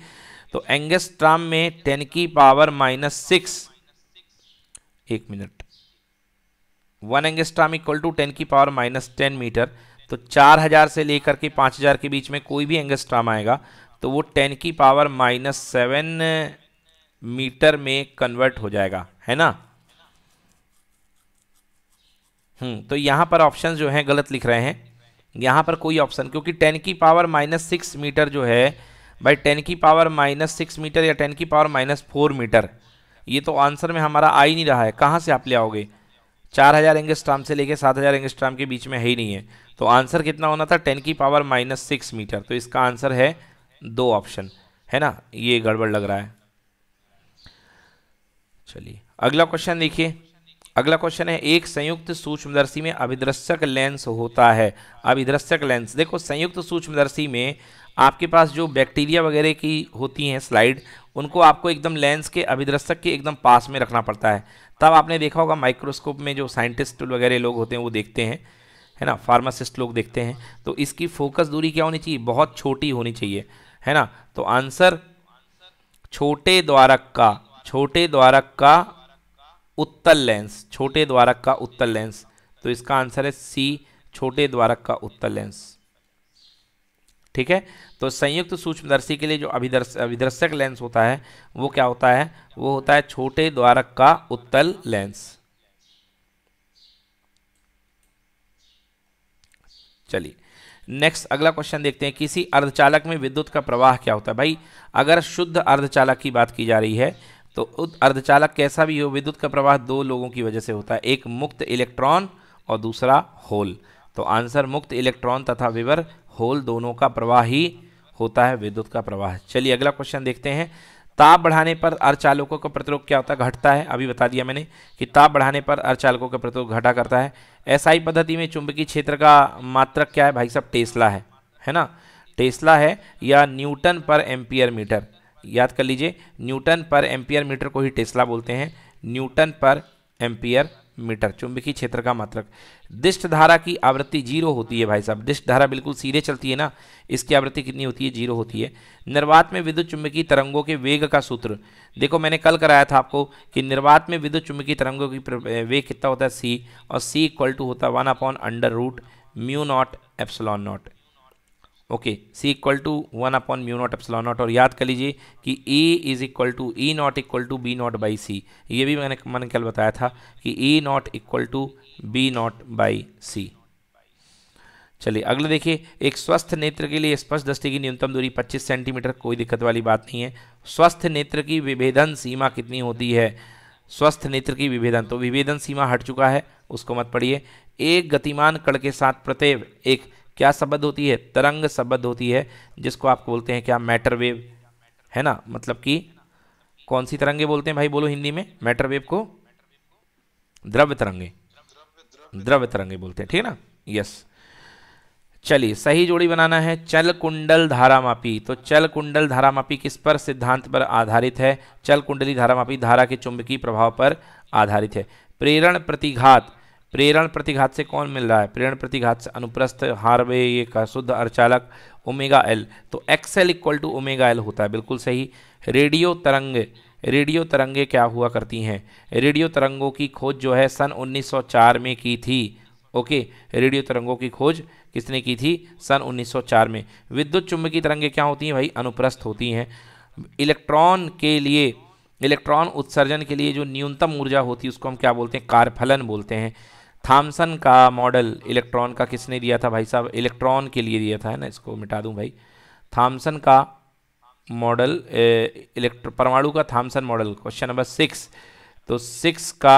तो एंगेस्ट्राम में टेन की पावर माइनस सिक्स एक minute one angstrom equal to ten की पावर माइनस टेन मीटर तो चार हज़ार से लेकर के पाँच हज़ार के बीच में कोई भी एंगस्ट्राम आएगा तो वो टेन की पावर माइनस सेवन मीटर में कन्वर्ट हो जाएगा है ना हम्म तो यहाँ पर ऑप्शन जो हैं गलत लिख रहे हैं यहाँ पर कोई ऑप्शन क्योंकि टेन की पावर माइनस सिक्स मीटर जो है भाई टेन की पावर माइनस सिक्स मीटर या टेन की पावर माइनस फोर मीटर ये तो आंसर में हमारा आ ही नहीं रहा है कहाँ से आप ले आओगे चार हज़ार एंगस्ट्राम से लेकर सात हज़ार एंगस्ट्राम के बीच में है ही नहीं है तो आंसर कितना होना था टेन की पावर माइनस सिक्स मीटर तो इसका आंसर है दो ऑप्शन है ना ये गड़बड़ लग रहा है चलिए अगला क्वेश्चन देखिए अगला क्वेश्चन है एक संयुक्त सूक्ष्मदर्शी में अभिदृश्यक लेंस होता है अभिदृश्यक लेंस देखो संयुक्त सूक्ष्मदर्शी में आपके पास जो बैक्टीरिया वगैरह की होती हैं स्लाइड उनको आपको एकदम लेंस के अभिदृश्यक के एकदम पास में रखना पड़ता है तब आपने देखा होगा माइक्रोस्कोप में जो साइंटिस्ट वगैरह लोग होते हैं वो देखते हैं है ना फार्मासिस्ट लोग देखते हैं तो इसकी फोकस दूरी क्या होनी चाहिए बहुत छोटी होनी चाहिए है ना तो आंसर छोटे द्वारक का छोटे द्वारक का उत्तल लेंस छोटे द्वारक का उत्तल लेंस तो इसका आंसर है सी छोटे द्वारक का उत्तल लेंस ठीक है तो संयुक्त सूक्ष्मदर्शी के लिए जो अभिदर्श अभिदर्शक लेंस होता है वो क्या होता है वो होता है छोटे द्वारक का उत्तल लेंस चलिए नेक्स्ट अगला क्वेश्चन देखते हैं किसी अर्धचालक में विद्युत का प्रवाह क्या होता है भाई अगर शुद्ध अर्धचालक की बात की जा रही है तो अर्धचालक कैसा भी हो विद्युत का प्रवाह दो लोगों की वजह से होता है एक मुक्त इलेक्ट्रॉन और दूसरा होल तो आंसर मुक्त इलेक्ट्रॉन तथा विवर होल दोनों का प्रवाह ही होता है विद्युत का प्रवाह चलिए अगला क्वेश्चन देखते हैं ताप बढ़ाने पर अर्चालकों का प्रतिरोध क्या होता है घटता है अभी बता दिया मैंने कि ताप बढ़ाने पर अर्चालकों का प्रतिरोध घटा करता है एसआई पद्धति में चुंबकीय क्षेत्र का मात्रक क्या है भाई साहब टेस्ला है है ना टेस्ला है या न्यूटन पर एम्पियर मीटर याद कर लीजिए न्यूटन पर एम्पियर मीटर को ही टेस्ला बोलते हैं न्यूटन पर एम्पियर मीटर चुंबकीय क्षेत्र का मात्रक दिष्ट धारा की आवृत्ति जीरो होती है भाई साहब दिष्ट धारा बिल्कुल सीधे चलती है ना इसकी आवृत्ति कितनी होती है जीरो होती है निर्वात में विद्युत चुंबकीय तरंगों के वेग का सूत्र देखो मैंने कल कराया था आपको कि निर्वात में विद्युत चुंबकीय तरंगों की वेग कितना होता है सी और सी इक्वल टू होता है one upon under root mu naught epsilon naught okay C equal to one upon mu naught epsilon naught और याद कर लीजिए कि A is equal to E naught equal to B naught by C ये भी मैंने मैंने कल बताया था कि E naught equal to B naught by C चलिए अगले देखिए एक स्वस्थ नेत्र के लिए स्पष्ट दृष्टि की न्यूनतम दूरी 25 सेंटीमीटर कोई दिक्कत वाली बात नहीं है स्वस्थ नेत्र की विभेदन सीमा कितनी होती है स्वस्थ नेत्र की विभेदन तो विभेदन सीमा हट चुका है उसको मत पढ़िए एक गतिमान कण के साथ प्रत्येक एक क्या शब्द होती है तरंग शब्द होती है जिसको आप बोलते हैं क्या मैटर वेव है ना मतलब कि कौन सी तरंगे बोलते हैं भाई बोलो हिंदी में मैटर वेव को द्रव्य तरंगे द्रव्य तरंगे बोलते हैं ठीक है ना यस चलिए सही जोड़ी बनाना है चल कुंडल धारामापी तो चल कुंडल धारामापी किस पर सिद्धांत पर आधारित है चल कुंडली धारामापी धारा के चुंबकीय प्रभाव पर आधारित है प्रेरण प्रतिघात प्रेरण प्रतिघात से कौन मिल रहा है प्रेरण प्रतिघात से अनुप्रस्थ हार्वे ये का शुद्ध अर्चालक ओमेगा एल तो X L equal to omega L होता है बिल्कुल सही रेडियो तरंग रेडियो तरंगे क्या हुआ करती हैं रेडियो तरंगों की खोज जो है सन 1904 में की थी ओके रेडियो तरंगों की खोज किसने की थी सन 1904 में विद्युत चुंबकीय तरंगे क्या होती हैं भाई अनुप्रस्थ होती हैं इलेक्ट्रॉन के लिए इलेक्ट्रॉन उत्सर्जन के लिए जो न्यूनतम ऊर्जा होती है उसको हम क्या बोलते हैं कारफलन बोलते हैं थामसन का मॉडल इलेक्ट्रॉन का किसने दिया था भाई साहब इलेक्ट्रॉन के लिए दिया था है ना इसको मिटा दूं भाई थामसन का मॉडल इलेक्ट्रो परमाणु का Thomson model question number six तो सिक्स का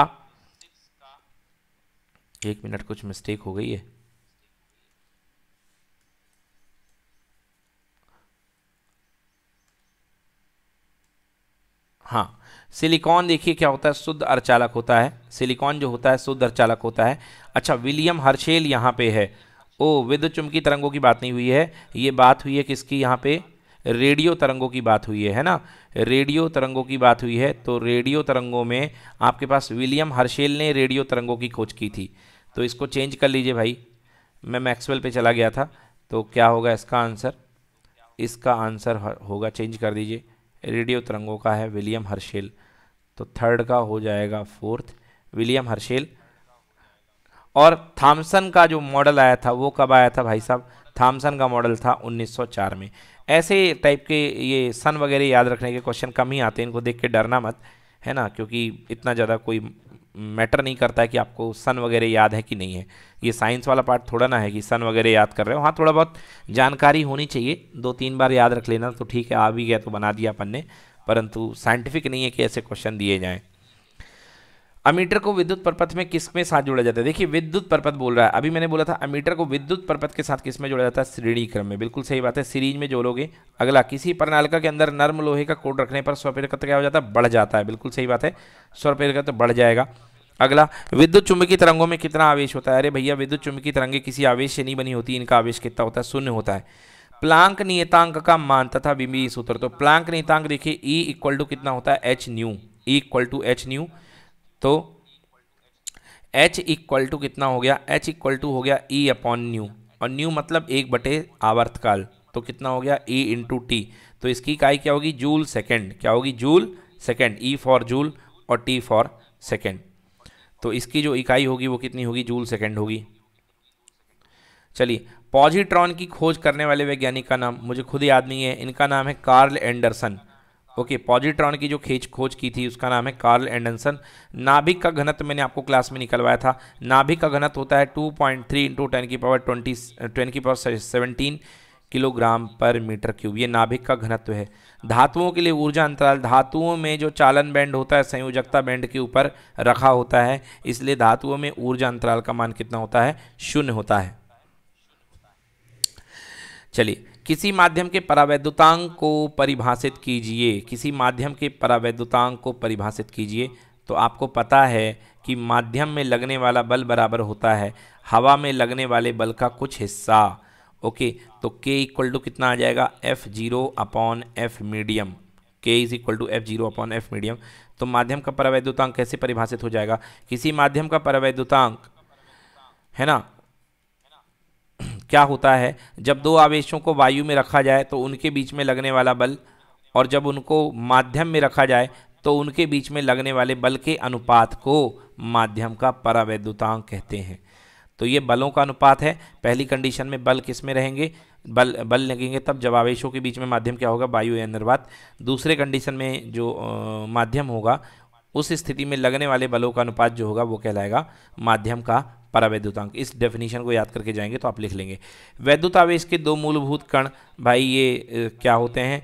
एक मिनट कुछ मिस्टेक हो गई है हाँ सिलिकॉन देखिए क्या होता है शुद्ध अर्चालक होता है सिलिकॉन जो होता है शुद्ध अर्चालक होता है अच्छा विलियम हर्शेल यहाँ पे है ओ विद्युत चुंबकीय तरंगों की बात नहीं हुई है ये बात हुई है किसकी यहाँ पे रेडियो तरंगों की बात हुई है है ना रेडियो तरंगों की बात हुई है तो रेडियो तरंगों में आपके पास विलियम हर्शेल ने रेडियो तरंगों की खोज की थी तो इसको चेंज कर लीजिए भाई मैं मैक्सवेल पे चला गया था तो क्या होगा इसका आंसर इसका आंसर होगा चेंज कर दीजिए रेडियो तरंगों का है विलियम हर्शेल तो थर्ड का हो जाएगा फोर्थ विलियम हर्शेल और थाम्सन का जो मॉडल आया था वो कब आया था भाई साहब थाम्सन का मॉडल था 1904 में ऐसे टाइप के ये सन वगैरह याद रखने के क्वेश्चन कम ही आते हैं इनको देख के डरना मत है ना क्योंकि इतना ज़्यादा कोई मैटर नहीं करता है कि आपको सन वगैरह याद है कि नहीं है ये साइंस वाला पार्ट थोड़ा ना है कि सन वगैरह याद कर रहे हो हाँ थोड़ा बहुत जानकारी होनी चाहिए दो तीन बार याद रख लेना तो ठीक है आ भी गया तो बना दिया अपन ने परंतु साइंटिफिक नहीं है कि ऐसे क्वेश्चन दिए जाएं अमीटर को विद्युत परपथ में किस में साथ जोड़ा जाता है देखिए विद्युत परपथ बोल रहा है अभी मैंने बोला था अमीटर को विद्युत परपथ के साथ किस में जोड़ा जाता है श्रेणी क्रम में बिल्कुल सही बात है सीरीज में जोड़ोगे अगला किसी प्रणालिका के अंदर नर्म लोहे का कोड रखने पर स्वपेरकत्व क्या हो जाता है बढ़ जाता है बिल्कुल सही बात है स्वपेरकत्व तो बढ़ जाएगा अगला विद्युत चुंबकीय तरंगों में कितना आवेश होता है अरे भैया विद्युत चुंबकीय तरंगे किसी आवेश से नहीं बनी होती इनका आवेश कितना होता है शून्य होता है प्लांक नियतांक का मान तथा बिंबी सूत्र तो प्लांक नियतांक देखिए E इक्वल टू कितना होता है H nu E equal to H nu तो H इक्वल टू कितना हो गया H इक्वल टू हो गया E अपॉन न्यू और न्यू मतलब एक बटे आवर्तकाल तो कितना हो गया ई इंटू टी तो इसकी इकाई क्या होगी जूल सेकेंड क्या होगी joule second E for joule और T फॉर सेकेंड तो इसकी जो इकाई होगी वो कितनी होगी जूल सेकेंड होगी चलिए पॉजिट्रॉन की खोज करने वाले वैज्ञानिक का नाम मुझे खुद याद नहीं है इनका नाम है Carl Anderson okay okay, positron की जो खेच खोज की थी उसका नाम है कार्ल एंडरसन नाभिक का घनत्व मैंने आपको क्लास में निकलवाया था नाभिक का घनत्व होता है 2.3 पॉइंट थ्री इंटू टेन की पावर ट्वेंटी टेन की पावर सेवनटीन किलोग्राम पर मीटर क्यूब ये नाभिक का घनत्व है धातुओं के लिए ऊर्जा अंतराल धातुओं में जो चालन बैंड होता है संयोजकता बैंड के ऊपर रखा होता है इसलिए धातुओं में ऊर्जा अंतराल का मान कितना होता है शून्य होता है चलिए किसी माध्यम के परावैद्युतांक को परिभाषित कीजिए किसी माध्यम के परावैद्युतांक को परिभाषित कीजिए तो आपको पता है कि माध्यम में लगने वाला बल बराबर होता है हवा में लगने वाले बल का कुछ हिस्सा ओके तो के इक्वल टू कितना आ जाएगा F zero upon F medium के is equal to F zero upon F medium तो माध्यम का परावैद्युतांक कैसे परिभाषित हो जाएगा किसी माध्यम का परावैद्युतांक है ना क्या होता है जब दो आवेशों को वायु में रखा जाए तो उनके बीच में लगने वाला बल और जब उनको माध्यम में रखा जाए तो उनके बीच में लगने वाले बल के अनुपात को माध्यम का परावैद्युतांक कहते हैं तो ये बलों का अनुपात है पहली कंडीशन में बल किस में रहेंगे बल बल लगेंगे तब जब आवेशों के बीच में माध्यम क्या होगा वायु या निर्वात दूसरे कंडीशन में जो आ, माध्यम होगा उस स्थिति में लगने वाले बलों का अनुपात जो होगा वो कहलाएगा माध्यम का परावैद्युतांक इस डेफिनेशन को याद करके जाएंगे तो आप लिख लेंगे वैद्युत आवेश के दो मूलभूत कण भाई ये क्या होते हैं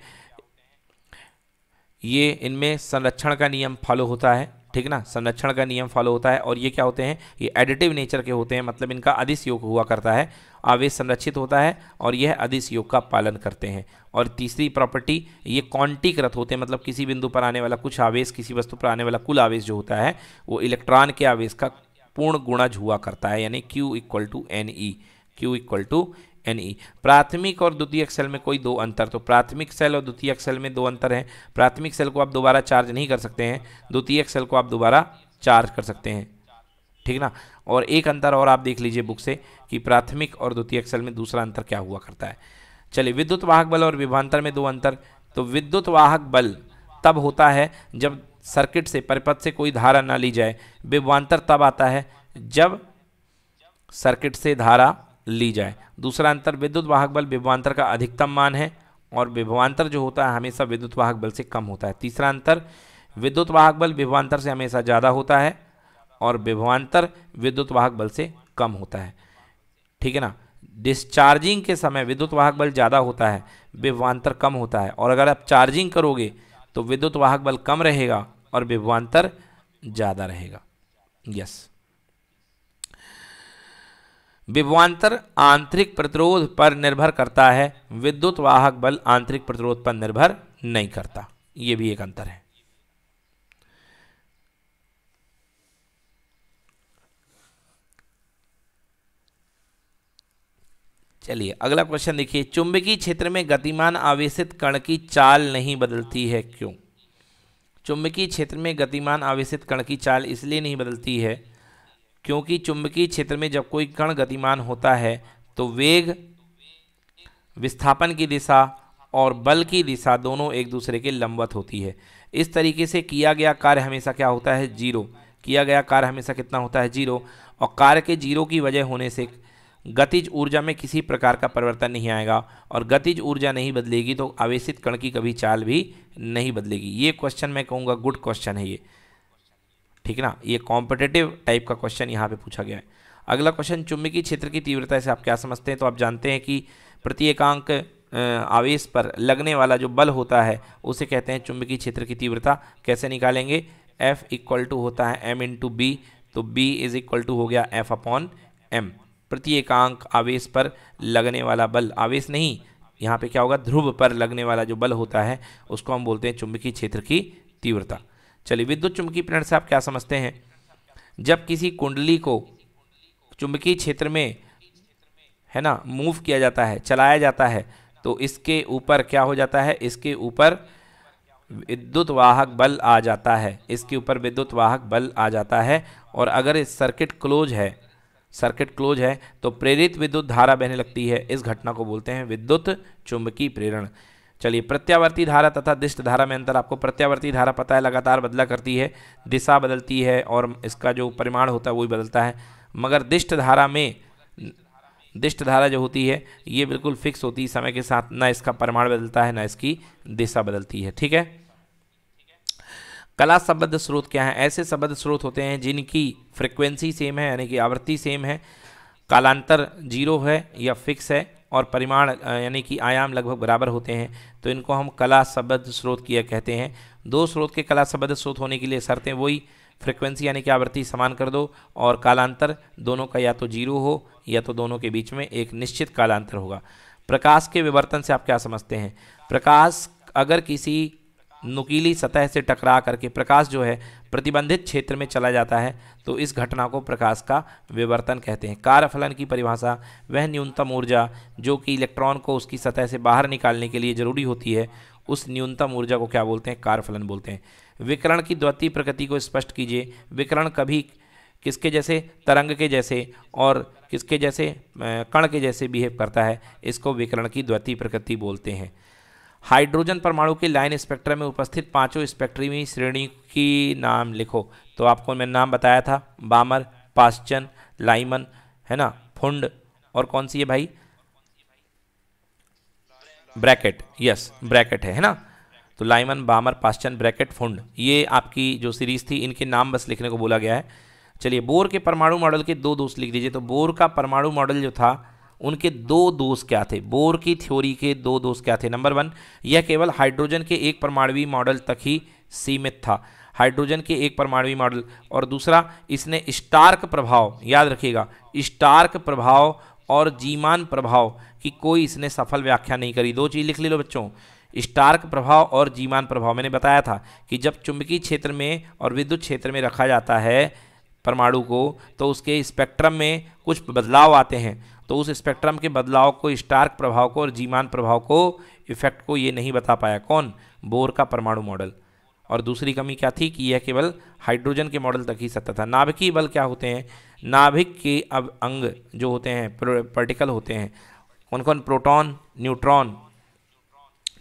ये इनमें संरक्षण का नियम फॉलो होता है ठीक ना संरक्षण का नियम फॉलो होता है और ये क्या होते हैं ये एडिटिव नेचर के होते हैं मतलब इनका अधिस योग हुआ करता है आवेश संरक्षित होता है और यह अधिस योग का पालन करते हैं और तीसरी प्रॉपर्टी ये कॉन्टीकृत होते हैं मतलब किसी बिंदु पर आने वाला कुछ आवेश किसी वस्तु पर आने वाला कुल आवेश जो होता है वो इलेक्ट्रॉन के आवेश का पूर्ण गुणज हुआ करता है यानी Q equal to N E Q equal to N E प्राथमिक और द्वितीयक सेल में कोई दो अंतर तो प्राथमिक सेल और द्वितीयक सेल में दो अंतर हैं प्राथमिक सेल को आप दोबारा चार्ज नहीं कर सकते हैं द्वितीयक सेल को आप दोबारा चार्ज कर सकते हैं ठीक ना और एक अंतर और आप देख लीजिए बुक से कि प्राथमिक और द्वितीयक सेल में दूसरा अंतर क्या हुआ करता है चलिए विद्युत वाहक बल और विभांतर में दो अंतर तो विद्युत वाहक बल तब होता है जब सर्किट से परिपथ से कोई धारा ना ली जाए विभवान्तर तब आता है जब सर्किट से धारा ली जाए दूसरा अंतर विद्युत वाहक बल विभवान्तर का अधिकतम मान है और विभवान्तर जो होता है हमेशा विद्युत वाहक बल से कम होता है तीसरा अंतर विद्युत वाहक बल विभवान्तर से हमेशा ज़्यादा होता है और विभवान्तर विद्युत वाहक बल से कम होता है ठीक है ना डिस्चार्जिंग के समय विद्युत वाहक बल ज़्यादा होता है विभवान्तर कम होता है और अगर आप चार्जिंग करोगे तो विद्युत वाहक बल कम रहेगा और विभवान्तर ज़्यादा रहेगा यस विभवान्तर आंतरिक प्रतिरोध पर निर्भर करता है विद्युत वाहक बल आंतरिक प्रतिरोध पर निर्भर नहीं करता यह भी एक अंतर है चलिए अगला क्वेश्चन देखिए चुंबकीय क्षेत्र में गतिमान आवेशित कण की चाल नहीं बदलती है क्यों चुंबकीय क्षेत्र में गतिमान आवेशित कण की चाल इसलिए नहीं बदलती है क्योंकि चुंबकीय क्षेत्र में जब कोई कण गतिमान होता है तो वेग विस्थापन की दिशा और बल की दिशा दोनों एक दूसरे के लंबवत होती है इस तरीके से किया गया कार्य हमेशा क्या होता है जीरो किया गया कार्य हमेशा कितना होता है जीरो और कार्य के जीरो की वजह होने से गतिज ऊर्जा में किसी प्रकार का परिवर्तन नहीं आएगा और गतिज ऊर्जा नहीं बदलेगी तो आवेशित कण की कभी चाल भी नहीं बदलेगी ये क्वेश्चन मैं कहूँगा गुड क्वेश्चन है ये ठीक है ना ये कॉम्पिटेटिव टाइप का क्वेश्चन यहाँ पे पूछा गया है अगला क्वेश्चन चुंबकीय क्षेत्र की तीव्रता से आप क्या समझते हैं तो आप जानते हैं कि प्रति एकांक आवेश पर लगने वाला जो बल होता है उसे कहते हैं चुंबकीय क्षेत्र की तीव्रता कैसे निकालेंगे F इक्वल टू होता है m इंटू बी तो b इज इक्वल टू हो गया F अपॉन एम प्रति एकांक आवेश पर लगने वाला बल आवेश नहीं यहाँ पे क्या होगा ध्रुव पर लगने वाला जो बल होता है उसको हम बोलते हैं चुंबकीय क्षेत्र की तीव्रता चलिए विद्युत चुंबकीय प्रेरण से आप क्या समझते हैं जब किसी कुंडली को चुंबकीय क्षेत्र में है ना मूव किया जाता है चलाया जाता है तो इसके ऊपर क्या हो जाता है इसके ऊपर विद्युत वाहक बल आ जाता है इसके ऊपर विद्युत वाहक बल आ जाता है और अगर इस सर्किट क्लोज है सर्किट क्लोज है तो प्रेरित विद्युत धारा बहने लगती है इस घटना को बोलते हैं विद्युत चुंबकीय प्रेरण चलिए प्रत्यावर्ती धारा तथा दिष्ट धारा में अंतर आपको प्रत्यावर्ती धारा पता है लगातार बदला करती है दिशा बदलती है और इसका जो परिमाण होता है वो भी बदलता है मगर दिष्ट धारा में दिष्ट धारा जो होती है ये बिल्कुल फिक्स होती है समय के साथ ना इसका परिमाण बदलता है ना इसकी दिशा बदलती है ठीक है कला संबद्ध स्रोत क्या है ऐसे संबद्ध स्रोत होते हैं जिनकी फ्रिक्वेंसी सेम है यानी कि आवृत्ति सेम है कालांतर जीरो है या फिक्स है और परिमाण यानी कि आयाम लगभग बराबर होते हैं तो इनको हम कला शब्द स्रोत किया कहते हैं दो स्रोत के कला शब्द स्रोत होने के लिए शर्तें वही फ्रिक्वेंसी यानी कि आवृत्ति समान कर दो और कालांतर दोनों का या तो जीरो हो या तो दोनों के बीच में एक निश्चित कालांतर होगा प्रकाश के विवर्तन से आप क्या समझते हैं प्रकाश अगर किसी नुकीली सतह से टकरा करके प्रकाश जो है प्रतिबंधित क्षेत्र में चला जाता है तो इस घटना को प्रकाश का विवर्तन कहते हैं कारफलन की परिभाषा वह न्यूनतम ऊर्जा जो कि इलेक्ट्रॉन को उसकी सतह से बाहर निकालने के लिए ज़रूरी होती है उस न्यूनतम ऊर्जा को क्या बोलते हैं कारफलन बोलते हैं विकरण की द्वितीय प्रकृति को स्पष्ट कीजिए विकरण कभी किसके जैसे तरंग के जैसे और किसके जैसे कण के जैसे बिहेव करता है इसको विकरण की द्वितीय प्रकृति बोलते हैं हाइड्रोजन परमाणु की लाइन स्पेक्ट्रम में उपस्थित पांचों स्पेक्ट्रीमी श्रेणी की नाम लिखो तो आपको मैंने नाम बताया था बामर पास्चन लाइमन है ना फुंड और कौन सी है भाई ब्रैकेट यस ब्रैकेट है है ना तो Lyman Balmer Paschen Brackett Pfund ये आपकी जो सीरीज थी इनके नाम बस लिखने को बोला गया है चलिए बोर के परमाणु मॉडल के दो दोस्त लिख दीजिए तो बोर का परमाणु मॉडल जो था उनके दो दोष क्या थे बोर की थ्योरी के दो दोष क्या थे नंबर वन यह केवल हाइड्रोजन के एक परमाणवी मॉडल तक ही सीमित था हाइड्रोजन के एक परमाणवी मॉडल और दूसरा इसने स्टार्क प्रभाव याद रखिएगा स्टार्क प्रभाव और जीमान प्रभाव की कोई इसने सफल व्याख्या नहीं करी दो चीज़ लिख ले लो बच्चों स्टार्क प्रभाव और जीमान प्रभाव मैंने बताया था कि जब चुंबकीय क्षेत्र में और विद्युत क्षेत्र में रखा जाता है परमाणु को तो उसके स्पेक्ट्रम में कुछ बदलाव आते हैं तो उस स्पेक्ट्रम के बदलाव को स्टार्क प्रभाव को और जीमान प्रभाव को इफेक्ट को ये नहीं बता पाया कौन बोर का परमाणु मॉडल और दूसरी कमी क्या थी कि यह केवल हाइड्रोजन के मॉडल तक ही सत्ता था नाभिकीय बल क्या होते हैं नाभिक के अब अंग जो होते हैं पर्टिकल होते हैं कौन कौन प्रोटॉन न्यूट्रॉन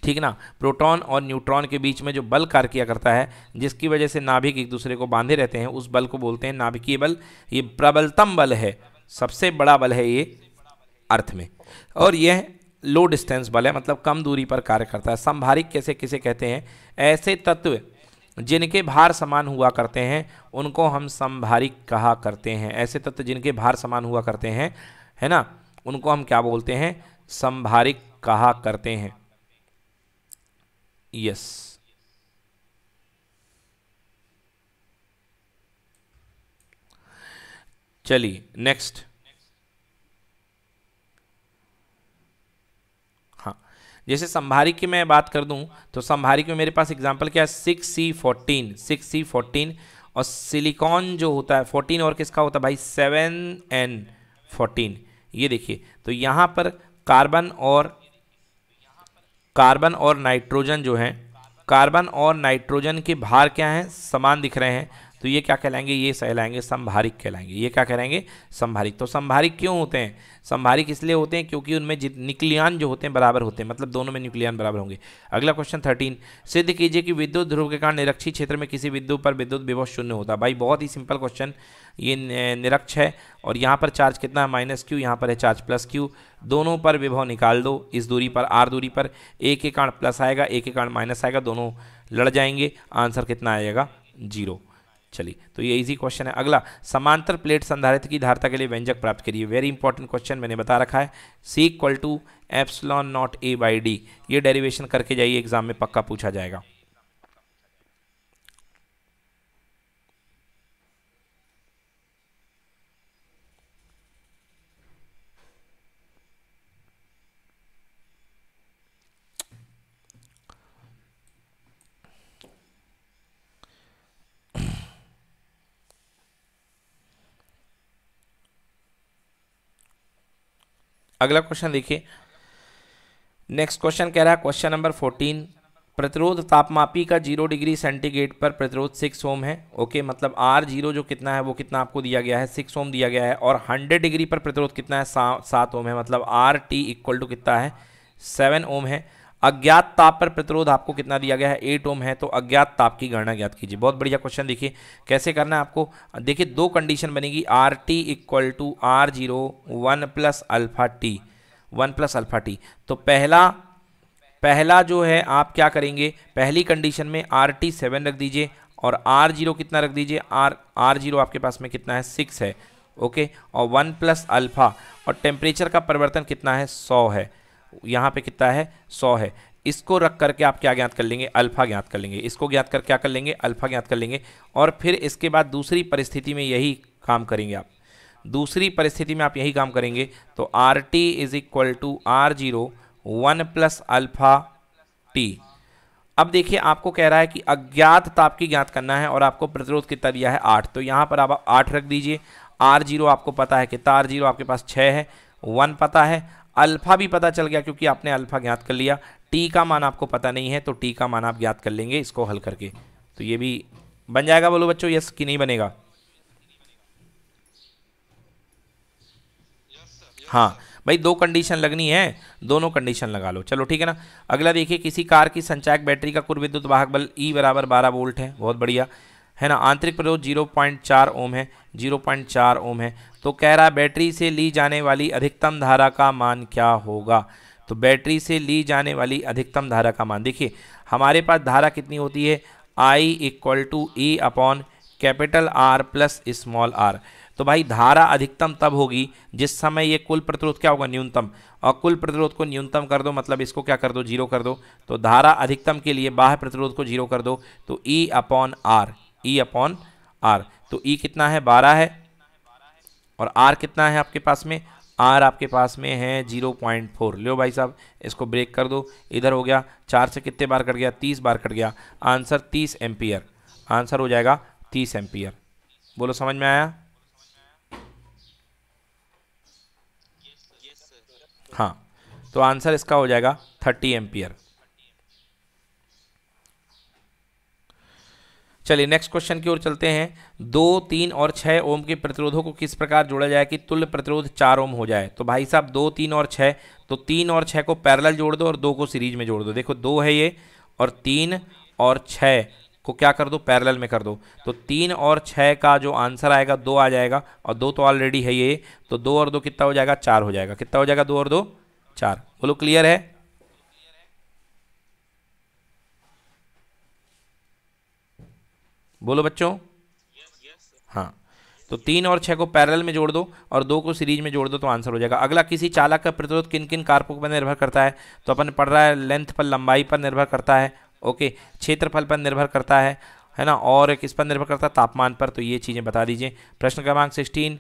ठीक ना प्रोटॉन और न्यूट्रॉन के बीच में जो बल कार्य किया करता है जिसकी वजह से नाभिक एक दूसरे को बांधे रहते हैं उस बल को बोलते हैं नाभिकीय बल ये प्रबलतम बल है सबसे बड़ा बल है ये अर्थ में और यह लो डिस्टेंस बल है मतलब कम दूरी पर कार्य करता है संभारिक कैसे किसे कहते हैं ऐसे तत्व जिनके भार समान हुआ करते हैं उनको हम संभारिक कहा करते हैं ऐसे तत्व जिनके भार समान हुआ करते हैं है ना उनको हम क्या बोलते हैं संभारिक कहा करते हैं यस चलिए नेक्स्ट जैसे संभारी की मैं बात कर दूं तो संभारी में मेरे पास एग्जांपल क्या है six C fourteen six C fourteen और सिलिकॉन जो होता है फोर्टीन और किसका होता है भाई सेवन एन फोर्टीन ये देखिए तो यहाँ पर कार्बन और कार्बन और नाइट्रोजन जो है कार्बन और नाइट्रोजन के भार क्या हैं समान दिख रहे हैं तो ये क्या कहलाएंगे ये कहलाएंगे संभारिक कहलाएंगे ये क्या कहलाएंगे संभारिक तो संभारिक क्यों होते हैं संभारिक इसलिए होते हैं क्योंकि उनमें जित निकलियान जो होते हैं बराबर होते हैं मतलब दोनों में निकलियान बराबर होंगे अगला क्वेश्चन थर्टीन सिद्ध कीजिए कि विद्युत ध्रुव के कारण निरक्षी क्षेत्र में किसी विद्युत पर विद्युत विभव शून्य होता भाई बहुत ही सिंपल क्वेश्चन ये निरक्ष है और यहाँ पर चार्ज कितना है माइनस क्यू यहाँ पर है चार्ज प्लस क्यू दोनों पर विभव निकाल दो इस दूरी पर आर दूरी पर एक एक कारण प्लस आएगा एक एक कारण माइनस आएगा दोनों लड़ जाएंगे आंसर कितना आएगा जीरो चलिए तो ये इजी क्वेश्चन है अगला समांतर प्लेट संधारित्र की धारता के लिए व्यंजक प्राप्त करिए वेरी इंपॉर्टेंट क्वेश्चन मैंने बता रखा है C equal to epsilon naught A by D ये डेरिवेशन करके जाइए एग्जाम में पक्का पूछा जाएगा अगला क्वेश्चन देखिए नेक्स्ट क्वेश्चन कह रहा है क्वेश्चन नंबर फोर्टीन प्रतिरोध तापमापी का जीरो डिग्री सेंटीग्रेड पर प्रतिरोध सिक्स ओम है ओके मतलब आर जीरो जो कितना है वो कितना आपको दिया गया है सिक्स ओम दिया गया है और हंड्रेड डिग्री पर प्रतिरोध कितना है सात ओम है मतलब आर टी इक्वल टू कितना है सेवन ओम है अज्ञात ताप पर प्रतिरोध आपको कितना दिया गया है एट ओम है तो अज्ञात ताप की गणना ज्ञात कीजिए बहुत बढ़िया क्वेश्चन देखिए कैसे करना है आपको देखिए दो कंडीशन बनेगी R T equal to R zero one plus alpha T one plus alpha T तो पहला पहला जो है आप क्या करेंगे पहली कंडीशन में आर टी सेवन रख दीजिए और आर जीरो कितना रख दीजिए आर आर जीरो आपके पास में कितना है सिक्स है ओके और वन प्लस अल्फा और टेम्परेचर का परिवर्तन कितना है सौ है यहाँ पे कितना है सौ है इसको रख करके आप क्या ज्ञात कर लेंगे अल्फा ज्ञात कर लेंगे इसको ज्ञात कर क्या कर लेंगे अल्फा ज्ञात कर लेंगे और फिर इसके बाद दूसरी परिस्थिति में यही काम करेंगे आप दूसरी परिस्थिति में आप यही काम करेंगे तो R T is equal to R zero one plus alpha T अब देखिए आपको कह रहा है कि अज्ञात ताप की ज्ञात करना है और आपको प्रतिरोध कितना दिया है आठ तो यहाँ पर आप आठ रख दीजिए आर जीरो आपको पता है कितना आर जीरो आपके पास छः है वन पता है अल्फ़ा भी पता चल गया क्योंकि आपने अल्फ़ा ज्ञात कर लिया टी का मान आपको पता नहीं है तो टी का मान आप ज्ञात कर लेंगे इसको हल करके तो ये भी बन जाएगा बोलो बच्चों यस कि नहीं बनेगा हाँ भाई दो कंडीशन लगनी है दोनों कंडीशन लगा लो चलो ठीक है ना अगला देखिए किसी कार की संचायक बैटरी का कुल विद्युत वाहक बल ई e बराबर बारह वोल्ट है बहुत बढ़िया है ना आंतरिक प्रतिरोध 0.4 ओम है 0.4 ओम है तो कह रहा है बैटरी से ली जाने वाली अधिकतम धारा का मान क्या होगा तो बैटरी से ली जाने वाली अधिकतम धारा का मान देखिए हमारे पास धारा कितनी होती है I equal to E upon capital R plus small R तो भाई धारा अधिकतम तब होगी जिस समय ये कुल प्रतिरोध क्या होगा न्यूनतम और कुल प्रतिरोध को न्यूनतम कर दो मतलब इसको क्या कर दो जीरो कर दो तो धारा अधिकतम के लिए बाह्य प्रतिरोध को जीरो कर दो तो E upon R E upon R तो ई e कितना है बारह है और आर कितना है आपके पास में आर आपके पास में है जीरो पॉइंट फोर लो भाई साहब इसको ब्रेक कर दो इधर हो गया चार से कितने बार कट गया तीस बार कट गया आंसर तीस एम्पियर आंसर हो जाएगा तीस एम्पियर बोलो समझ में आया हाँ तो आंसर इसका हो जाएगा थर्टी एम्पियर चलिए नेक्स्ट क्वेश्चन की ओर चलते हैं दो तीन और छः ओम के प्रतिरोधों को किस प्रकार जोड़ा जाए कि तुल्य प्रतिरोध चार ओम हो जाए तो भाई साहब दो तीन और छः तो तीन और छः को पैरेलल जोड़ दो और दो को सीरीज में जोड़ दो देखो दो है ये और तीन और छः को क्या कर दो पैरेलल में कर दो तो तीन और छः का जो आंसर आएगा दो आ जाएगा और दो तो ऑलरेडी है ये तो दो और दो कितना हो जाएगा चार हो जाएगा कितना हो जाएगा दो और दो चार बोलो क्लियर है बोलो बच्चों हाँ तो तीन और छः को पैरल में जोड़ दो और दो को सीरीज में जोड़ दो तो आंसर हो जाएगा अगला किसी चालक का प्रतिरोध किन किन कारकों पर निर्भर करता है तो अपन पढ़ रहा है लेंथ पर लंबाई पर निर्भर करता है ओके क्षेत्रफल पर निर्भर करता है है ना और किस पर निर्भर करता है तापमान पर तो ये चीज़ें बता दीजिए प्रश्न क्रमांक सिक्सटीन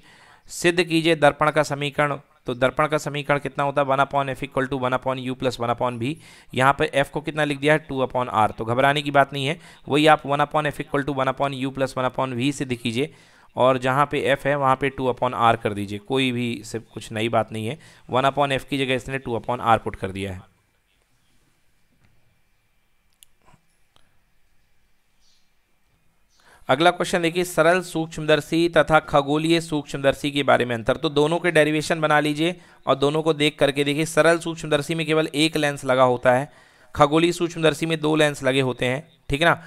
सिद्ध कीजिए दर्पण का समीकरण तो दर्पण का समीकरण कितना होता है one upon F equal to one upon U plus one upon V यहाँ पर एफ को कितना लिख दिया है टू अपॉन आर तो घबराने की बात नहीं है वही आप one upon F equal to one upon U plus one upon V से दिखीजिए और जहाँ पे एफ़ है वहाँ पे टू अपॉन आर कर दीजिए कोई भी से कुछ नई बात नहीं है वन अपॉन एफ़ की जगह इसने टू अपॉन आर पुट कर दिया है अगला क्वेश्चन देखिए सरल सूक्ष्मदर्शी तथा खगोलीय सूक्ष्मदर्शी के बारे में अंतर तो दोनों के डेरिवेशन बना लीजिए और दोनों को देख करके देखिए सरल सूक्ष्मदर्शी में केवल एक लेंस लगा होता है खगोलीय सूक्ष्मदर्शी में दो लेंस लगे होते हैं ठीक है ना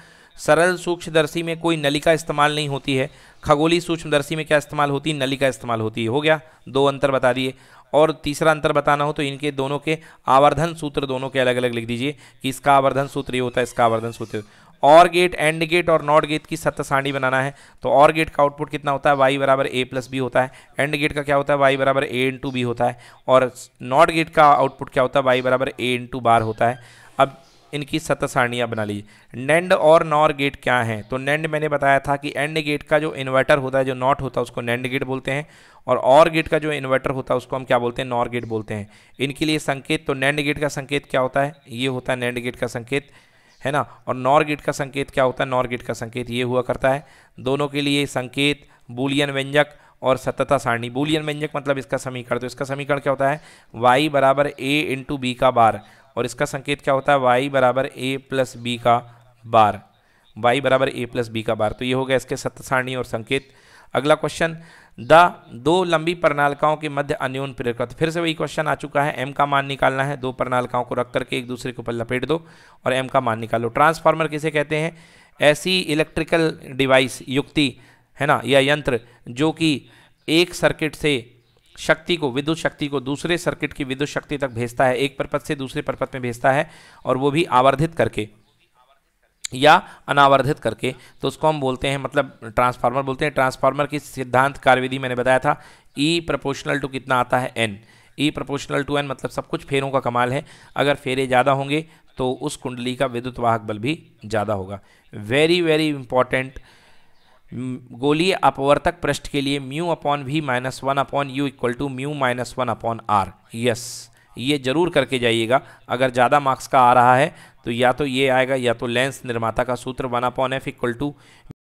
सरल सूक्ष्मदर्शी में कोई नलिका इस्तेमाल नहीं होती है खगोलीय सूक्ष्मदर्शी में क्या इस्तेमाल होती है नलिका इस्तेमाल होती है हो गया दो अंतर बता दिए और तीसरा अंतर बताना हो तो इनके दोनों के आवर्धन सूत्र दोनों के अलग अलग लिख दीजिए कि इसका आवर्धन सूत्र ये होता है इसका आवर्धन सूत्र और गेट एंड गेट और नॉट गेट की सत्य सारणी बनाना है तो और गेट का आउटपुट कितना होता है वाई बराबर ए प्लस बी होता है एंड गेट का क्या होता है वाई बराबर ए टू बी होता है और नॉट गेट का आउटपुट क्या होता है वाई बराबर ए टू बार होता है अब इनकी सत्य सारणियाँ बना लीजिए नैंड और नॉर गेट क्या हैं तो नैंड मैंने बताया था कि एंड गेट का जो इन्वर्टर होता है जो नॉट होता है उसको नैंड गेट बोलते हैं और और गेट का जो इन्वर्टर होता है उसको हम क्या बोलते हैं नॉर गेट बोलते हैं इनके लिए संकेत तो नैंड गेट का संकेत क्या होता है ये होता है नैंड गेट का संकेत है ना और नॉर गेट का संकेत क्या होता है नॉर गेट का संकेत ये हुआ करता है दोनों के लिए संकेत बुलियन व्यंजक और सतता सारणी बुलियन व्यंजक मतलब इसका समीकरण तो इसका समीकरण क्या होता है वाई बराबर ए इंटू बी का बार और इसका संकेत क्या होता है वाई बराबर ए प्लस बी का बार वाई बराबर ए प्लस बी का बार तो ये हो गया इसके सत्य सारणी और संकेत अगला क्वेश्चन द दो लंबी प्रणालिकाओं के मध्य अन्योन प्रेरकत्व फिर से वही क्वेश्चन आ चुका है एम का मान निकालना है दो प्रणालिकाओं को रख करके एक दूसरे के ऊपर लपेट दो और एम का मान निकालो ट्रांसफार्मर किसे कहते हैं ऐसी इलेक्ट्रिकल डिवाइस युक्ति है ना या यंत्र जो कि एक सर्किट से शक्ति को विद्युत शक्ति को दूसरे सर्किट की विद्युत शक्ति तक भेजता है एक परपथ से दूसरे परपथ में भेजता है और वो भी आवर्धित करके या अनावर्धित करके तो उसको हम बोलते हैं मतलब ट्रांसफार्मर बोलते हैं ट्रांसफार्मर की सिद्धांत कार्यविधि मैंने बताया था ई प्रपोर्शनल टू कितना आता है N E proportional to N मतलब सब कुछ फेरों का कमाल है अगर फेरे ज़्यादा होंगे तो उस कुंडली का विद्युत वाहक बल भी ज़्यादा होगा वेरी वेरी इंपॉर्टेंट गोलीय अपवर्तक पृष्ठ के लिए mu upon V minus one upon U equal to mu minus one upon R yes ये ज़रूर करके जाइएगा अगर ज़्यादा मार्क्स का आ रहा है तो या तो ये आएगा या तो लेंस निर्माता का सूत्र one upon F equal to